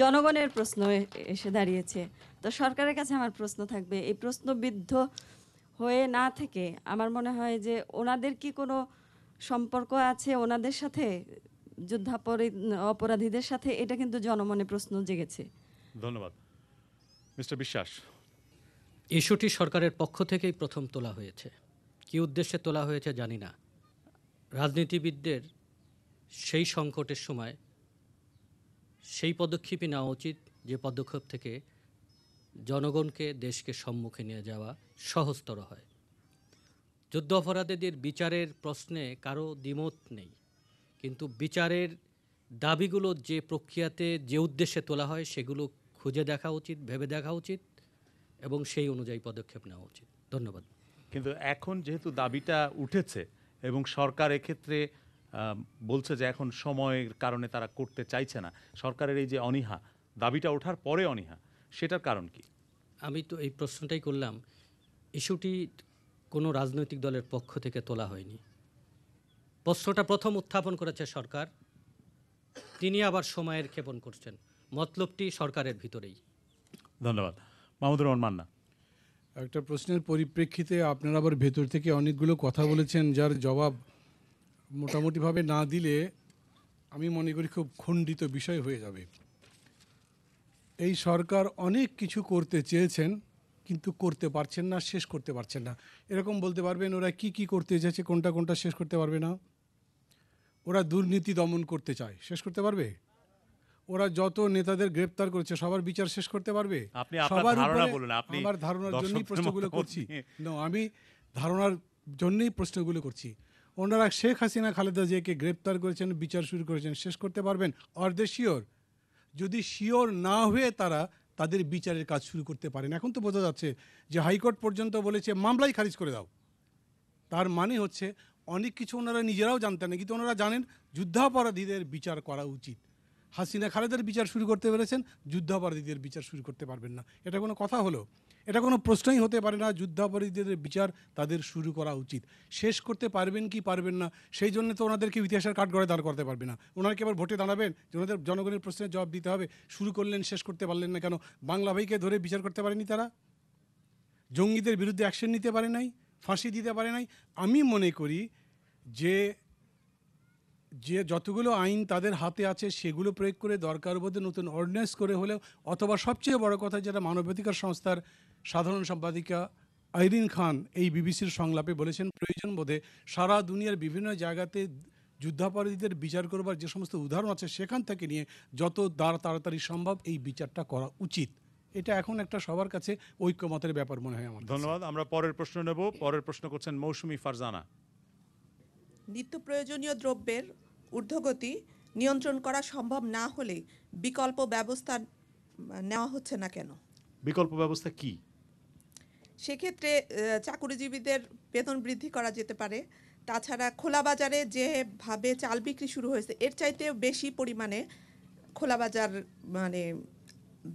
জনগণের প্রশ্ন এসে দাঁড়িয়েছে তো সরকারের কাছে আমার প্রশ্ন থাকবে এই প্রশ্নবিদ্ধ হয়ে না থেকে আমার মনে হয় যে ওনাদের কি কোনো সম্পর্ক আছে ওনাদের সাথে যুদ্ধাপরি অপরাধীদের সাথে এটা কিন্তু জনমনে প্রশ্ন জেগেছে ধন্যবাদ মিস্টার বিশ্বাস ইস্যুটি সরকারের পক্ষ থেকেই প্রথম তোলা হয়েছে কি উদ্দেশ্যে তোলা হয়েছে জানি না রাজনীতিবিদদের সেই সংকটের সময় সেই পদক্ষেপই নেওয়া উচিত যে পদক্ষেপ থেকে জনগণকে দেশকে সম্মুখে নিয়ে যাওয়া সহজতর হয় যুদ্ধ অপরাধীদের বিচারের প্রশ্নে কারো দ্বিমত নেই কিন্তু বিচারের দাবিগুলো যে প্রক্রিয়াতে যে উদ্দেশ্যে তোলা হয় সেগুলো খুঁজে দেখা উচিত ভেবে দেখা উচিত এবং সেই অনুযায়ী পদক্ষেপ নেওয়া উচিত ধন্যবাদ কিন্তু এখন যেহেতু দাবিটা উঠেছে এবং সরকার এক্ষেত্রে বলছে যে এখন সময়ের কারণে তারা করতে চাইছে না সরকারের এই যে অনীহা দাবিটা ওঠার পরে অনীহা সেটার কারণ কি আমি তো এই প্রশ্নটাই করলাম ইস্যুটি কোনো রাজনৈতিক দলের পক্ষ থেকে তোলা হয়নি প্রশ্নটা প্রথম উত্থাপন করেছে সরকার তিনি আবার সময়ের ক্ষেপণ করছেন মতলবটি সরকারের ভিতরেই ধন্যবাদ মাহমুদুর রহমান মান্না একটা প্রশ্নের পরিপ্রেক্ষিতে আপনারা আবার ভেতর থেকে অনেকগুলো কথা বলেছেন যার জবাব মোটামুটিভাবে না দিলে আমি মনে করি খুব খণ্ডিত বিষয় হয়ে যাবে এই সরকার অনেক কিছু করতে চেয়েছেন কিন্তু করতে পারছেন না শেষ করতে পারছেন না এরকম বলতে পারবেন ওরা কি কি করতে চাইছে কোনটা কোনটা শেষ করতে পারবে না ওরা দুর্নীতি দমন করতে চায় শেষ করতে পারবে ওরা যত নেতাদের গ্রেপ্তার করেছে সবার বিচার শেষ করতে পারবে সবার আমার ধারণার জন্যই প্রশ্নগুলো করছি না আমি ধারণার জন্যই প্রশ্নগুলো করছি ওনারা শেখ হাসিনা খালেদা জিয়াকে গ্রেপ্তার করেছেন বিচার শুরু করেছেন শেষ করতে পারবেন অর্ধে যদি শিওর না হয়ে তারা তাদের বিচারের কাজ শুরু করতে পারেন এখন তো বোঝা যাচ্ছে যে হাইকোর্ট পর্যন্ত বলেছে মামলাই খারিজ করে দাও তার মানে হচ্ছে অনেক কিছু ওনারা নিজেরাও জানতেন না কিন্তু ওনারা জানেন যুদ্ধাপরাধীদের বিচার করা উচিত হাসিনা খালেদের বিচার শুরু করতে পেরেছেন যুদ্ধাপরাধীদের বিচার শুরু করতে পারবেন না এটা কোনো কথা হলো এটা কোনো প্রশ্নই হতে পারে না যুদ্ধাপরাধীদের বিচার তাদের শুরু করা উচিত শেষ করতে পারবেন কি পারবেন না সেই জন্য তো ওনাদেরকে ইতিহাসের কাঠ গড়ে দাঁড় করতে পারবে না ওনারা কি আবার ভোটে দাঁড়াবেন ওনাদের জনগণের প্রশ্নের জবাব দিতে হবে শুরু করলেন শেষ করতে পারলেন না কেন বাংলা ভাইকে ধরে বিচার করতে পারেনি তারা জঙ্গিদের বিরুদ্ধে অ্যাকশন নিতে পারে নাই ফাঁসি দিতে পারে নাই আমি মনে করি যে যে যতগুলো আইন তাদের হাতে আছে সেগুলো প্রয়োগ করে দরকার বোধে নতুন অর্ডিন্যান্স করে হলেও অথবা সবচেয়ে বড় কথা যেটা মানবাধিকার সংস্থার সাধারণ সম্পাদিকা আইরিন খান এই বিবিসির সংলাপে বলেছেন প্রয়োজন বোধে সারা দুনিয়ার বিভিন্ন জায়গাতে যুদ্ধাপরাধীদের বিচার করবার যে সমস্ত উদাহরণ আছে সেখান থেকে নিয়ে যত দ্বার তাড়াতাড়ি সম্ভব এই বিচারটা করা উচিত এটা এখন একটা সবার কাছে ঐক্যমতের ব্যাপার মনে হয় আমার ধন্যবাদ আমরা পরের প্রশ্ন নেব পরের প্রশ্ন করছেন মৌসুমি ফারজানা নিত্য প্রয়োজনীয় দ্রব্যের ঊর্ধ্বগতি নিয়ন্ত্রণ করা সম্ভব না হলে বিকল্প ব্যবস্থা নেওয়া হচ্ছে না কেন বিকল্প ব্যবস্থা কী সেক্ষেত্রে চাকুরিজীবীদের বেতন বৃদ্ধি করা যেতে পারে তাছাড়া খোলা বাজারে যেভাবে চাল বিক্রি শুরু হয়েছে এর চাইতে বেশি পরিমাণে খোলা বাজার মানে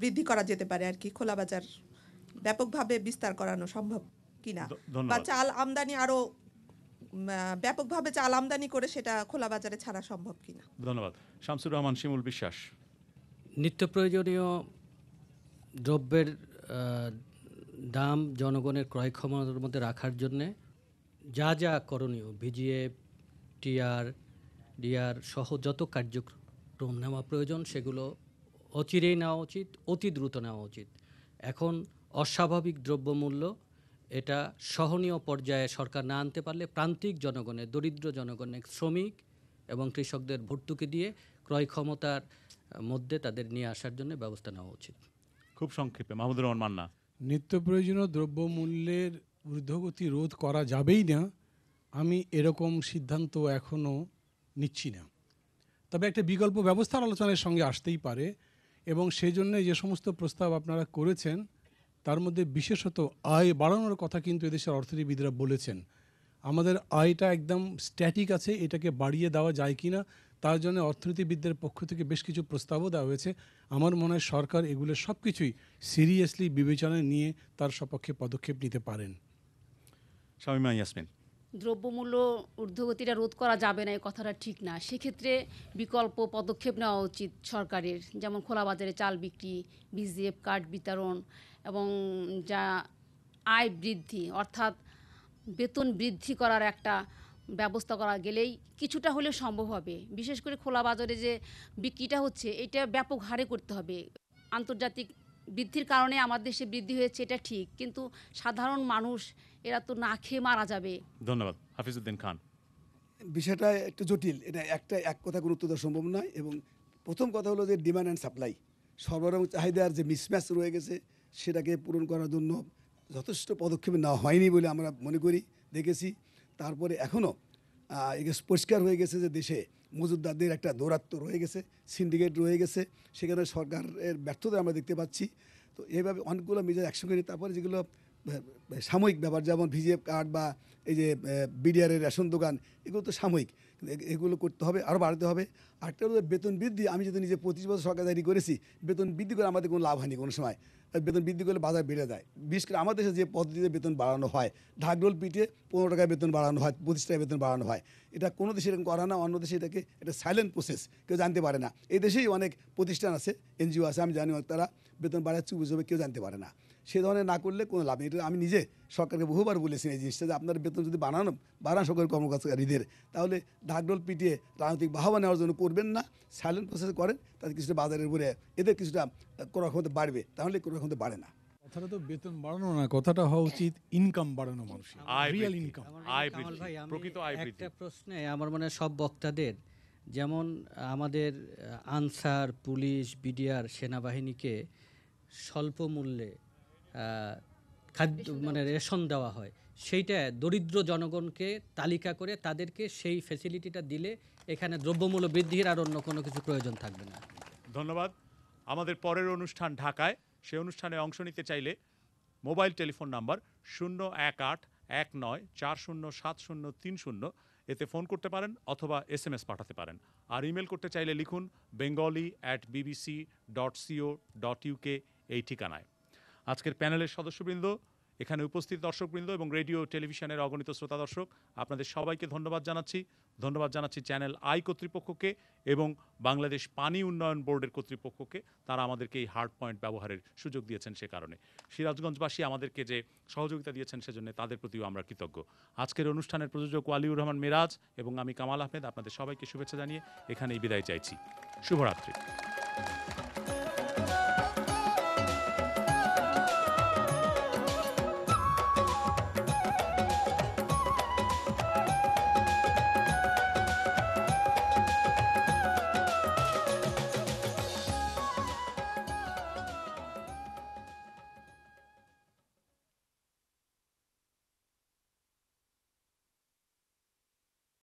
বৃদ্ধি করা যেতে পারে আর কি খোলা বাজার ব্যাপকভাবে বিস্তার করানো সম্ভব কিনা বা চাল আমদানি আরও ব্যাপকভাবে চাল আমদানি করে সেটা খোলা বাজারে ছাড়া সম্ভব কিনা ধন্যবাদ শামসুর রহমান শিমুল বিশ্বাস নিত্য প্রয়োজনীয় দ্রব্যের দাম জনগণের ক্রয় ক্ষমতার মধ্যে রাখার জন্যে যা যা করণীয় ভিজিএফ টিআর ডিআর সহ যত কার্যক্রম নেওয়া প্রয়োজন সেগুলো অচিরেই নেওয়া উচিত অতি দ্রুত নেওয়া উচিত এখন অস্বাভাবিক দ্রব্যমূল্য এটা সহনীয় পর্যায়ে সরকার না আনতে পারলে প্রান্তিক জনগণের দরিদ্র জনগণের শ্রমিক এবং কৃষকদের ভর্তুকি দিয়ে ক্রয় ক্ষমতার মধ্যে তাদের নিয়ে আসার জন্য ব্যবস্থা নেওয়া উচিত খুব সংক্ষেপে মাহমুদুর রহমান মান্না নিত্য প্রয়োজনীয় দ্রব্যমূল্যের ঊর্ধ্বগতি রোধ করা যাবেই না আমি এরকম সিদ্ধান্ত এখনও নিচ্ছি না তবে একটা বিকল্প ব্যবস্থার আলোচনার সঙ্গে আসতেই পারে এবং সেজন্য যে সমস্ত প্রস্তাব আপনারা করেছেন তার মধ্যে বিশেষত আয় বাড়ানোর কথা কিন্তু এদেশের অর্থনীতিবিদরা বলেছেন আমাদের আয়টা একদম স্ট্যাটিক আছে এটাকে বাড়িয়ে দেওয়া যায় কি না তার জন্য অর্থনীতিবিদদের পক্ষ থেকে বেশ কিছু প্রস্তাবও দেওয়া হয়েছে আমার মনে হয় সরকার এগুলো সব কিছুই সিরিয়াসলি বিবেচনায় নিয়ে তার সপক্ষে পদক্ষেপ নিতে পারেন ইয়াসমিন দ্রব্যমূল্য ঊর্ধ্বগতিটা রোধ করা যাবে না এই কথাটা ঠিক না সেক্ষেত্রে বিকল্প পদক্ষেপ নেওয়া উচিত সরকারের যেমন খোলা বাজারে চাল বিক্রি বিজিএফ কার্ড বিতরণ এবং যা আয় বৃদ্ধি অর্থাৎ বেতন বৃদ্ধি করার একটা ব্যবস্থা করা গেলেই কিছুটা হলেও সম্ভব হবে বিশেষ করে খোলা বাজারে যে বিক্রিটা হচ্ছে এটা ব্যাপক হারে করতে হবে আন্তর্জাতিক বৃদ্ধির কারণে আমার দেশে বৃদ্ধি হয়েছে এটা ঠিক কিন্তু সাধারণ মানুষ এরা তো না খেয়ে মারা যাবে ধন্যবাদ হাফিজউদ্দিন খান বিষয়টা একটু জটিল এটা একটা এক কথা গুরুত্ব দেওয়া সম্ভব নয় এবং প্রথম কথা হলো যে ডিমান্ড অ্যান্ড সাপ্লাই সরবরাহ চাহিদার যে মিসম্যাচ রয়ে গেছে সেটাকে পূরণ করার জন্য যথেষ্ট পদক্ষেপ নেওয়া হয়নি বলে আমরা মনে করি দেখেছি তারপরে এখনও পরিষ্কার হয়ে গেছে যে দেশে মজুদারদের একটা দৌরাত্ম রয়ে গেছে সিন্ডিকেট রয়ে গেছে সেখানে সরকারের ব্যর্থতা আমরা দেখতে পাচ্ছি তো এইভাবে অনেকগুলো মেজার একসঙ্গে নিয়ে তারপরে যেগুলো সাময়িক ব্যাপার যেমন ভিজিএফ কার্ড বা এই যে বিডিআরের রেশন দোকান এগুলো তো সাময়িক এগুলো করতে হবে আরও বাড়াতে হবে আর হলো বেতন বৃদ্ধি আমি যদি নিজে পঁচিশ বছর সরকার সরকারি করেছি বেতন বৃদ্ধি করে আমাদের কোনো লাভ হয়নি কোনো সময় বেতন বৃদ্ধি করলে বাজার বেড়ে যায় বিশেষ করে আমাদের দেশে যে পদ্ধতিতে বেতন বাড়ানো হয় ঢাকঢোল পিঠে পনেরো টাকায় বেতন বাড়ানো হয় পঁচিশ টাকায় বেতন বাড়ানো হয় এটা কোনো দেশে এরকম করা না অন্য দেশে এটাকে এটা সাইলেন্ট প্রসেস কেউ জানতে পারে না এই দেশেই অনেক প্রতিষ্ঠান আছে এনজিও আছে আমি জানি তারা বেতন বাড়ায় চুপ কেউ জানতে পারে না সে ধরনের না করলে কোনো লাভ নেই এটা আমি নিজে সরকারকে বহুবার বলেছি এই জিনিসটা যে আপনার বেতন যদি বানানো বাড়ান সরকারি কর্মকর্তাকারীদের তাহলে ঢাকডোল পিটিয়ে রাজনৈতিক বাহবা নেওয়ার জন্য করবেন না সাইলেন্ট প্রসেস করেন তাদের কিছুটা বাজারের উপরে এদের কিছুটা করার ক্ষমতা বাড়বে তাহলে করার ক্ষমতা বাড়ে না কথাটা তো বেতন বাড়ানো না কথাটা হওয়া উচিত ইনকাম বাড়ানো মানুষ রিয়েল ইনকাম একটা প্রশ্নে আমার মনে সব বক্তাদের যেমন আমাদের আনসার পুলিশ বিডিআর সেনাবাহিনীকে স্বল্প মূল্যে খাদ্য মানে রেশন দেওয়া হয় সেইটা দরিদ্র জনগণকে তালিকা করে তাদেরকে সেই ফেসিলিটিটা দিলে এখানে দ্রব্যমূল্য বৃদ্ধির আর অন্য কোনো কিছু প্রয়োজন থাকবে না ধন্যবাদ আমাদের পরের অনুষ্ঠান ঢাকায় সে অনুষ্ঠানে অংশ নিতে চাইলে মোবাইল টেলিফোন নাম্বার শূন্য এক আট এক নয় চার শূন্য সাত শূন্য তিন শূন্য এতে ফোন করতে পারেন অথবা এস এম এস পাঠাতে পারেন আর ইমেল করতে চাইলে লিখুন Bengali at BBC dot co dot UK এই ঠিকানায় আজকের প্যানেলের সদস্যবৃন্দ এখানে উপস্থিত দর্শকবৃন্দ এবং রেডিও টেলিভিশনের অগণিত শ্রোতা দর্শক আপনাদের সবাইকে ধন্যবাদ জানাচ্ছি ধন্যবাদ জানাচ্ছি চ্যানেল আই কর্তৃপক্ষকে এবং বাংলাদেশ পানি উন্নয়ন বোর্ডের কর্তৃপক্ষকে তারা আমাদেরকে এই হার্ড পয়েন্ট ব্যবহারের সুযোগ দিয়েছেন সে কারণে সিরাজগঞ্জবাসী আমাদেরকে যে সহযোগিতা দিয়েছেন সেজন্য তাদের প্রতিও আমরা কৃতজ্ঞ আজকের অনুষ্ঠানের প্রযোজক ওয়ালিউর রহমান মিরাজ এবং আমি কামাল আহমেদ আপনাদের সবাইকে শুভেচ্ছা জানিয়ে এখানেই বিদায় চাইছি শুভরাত্রি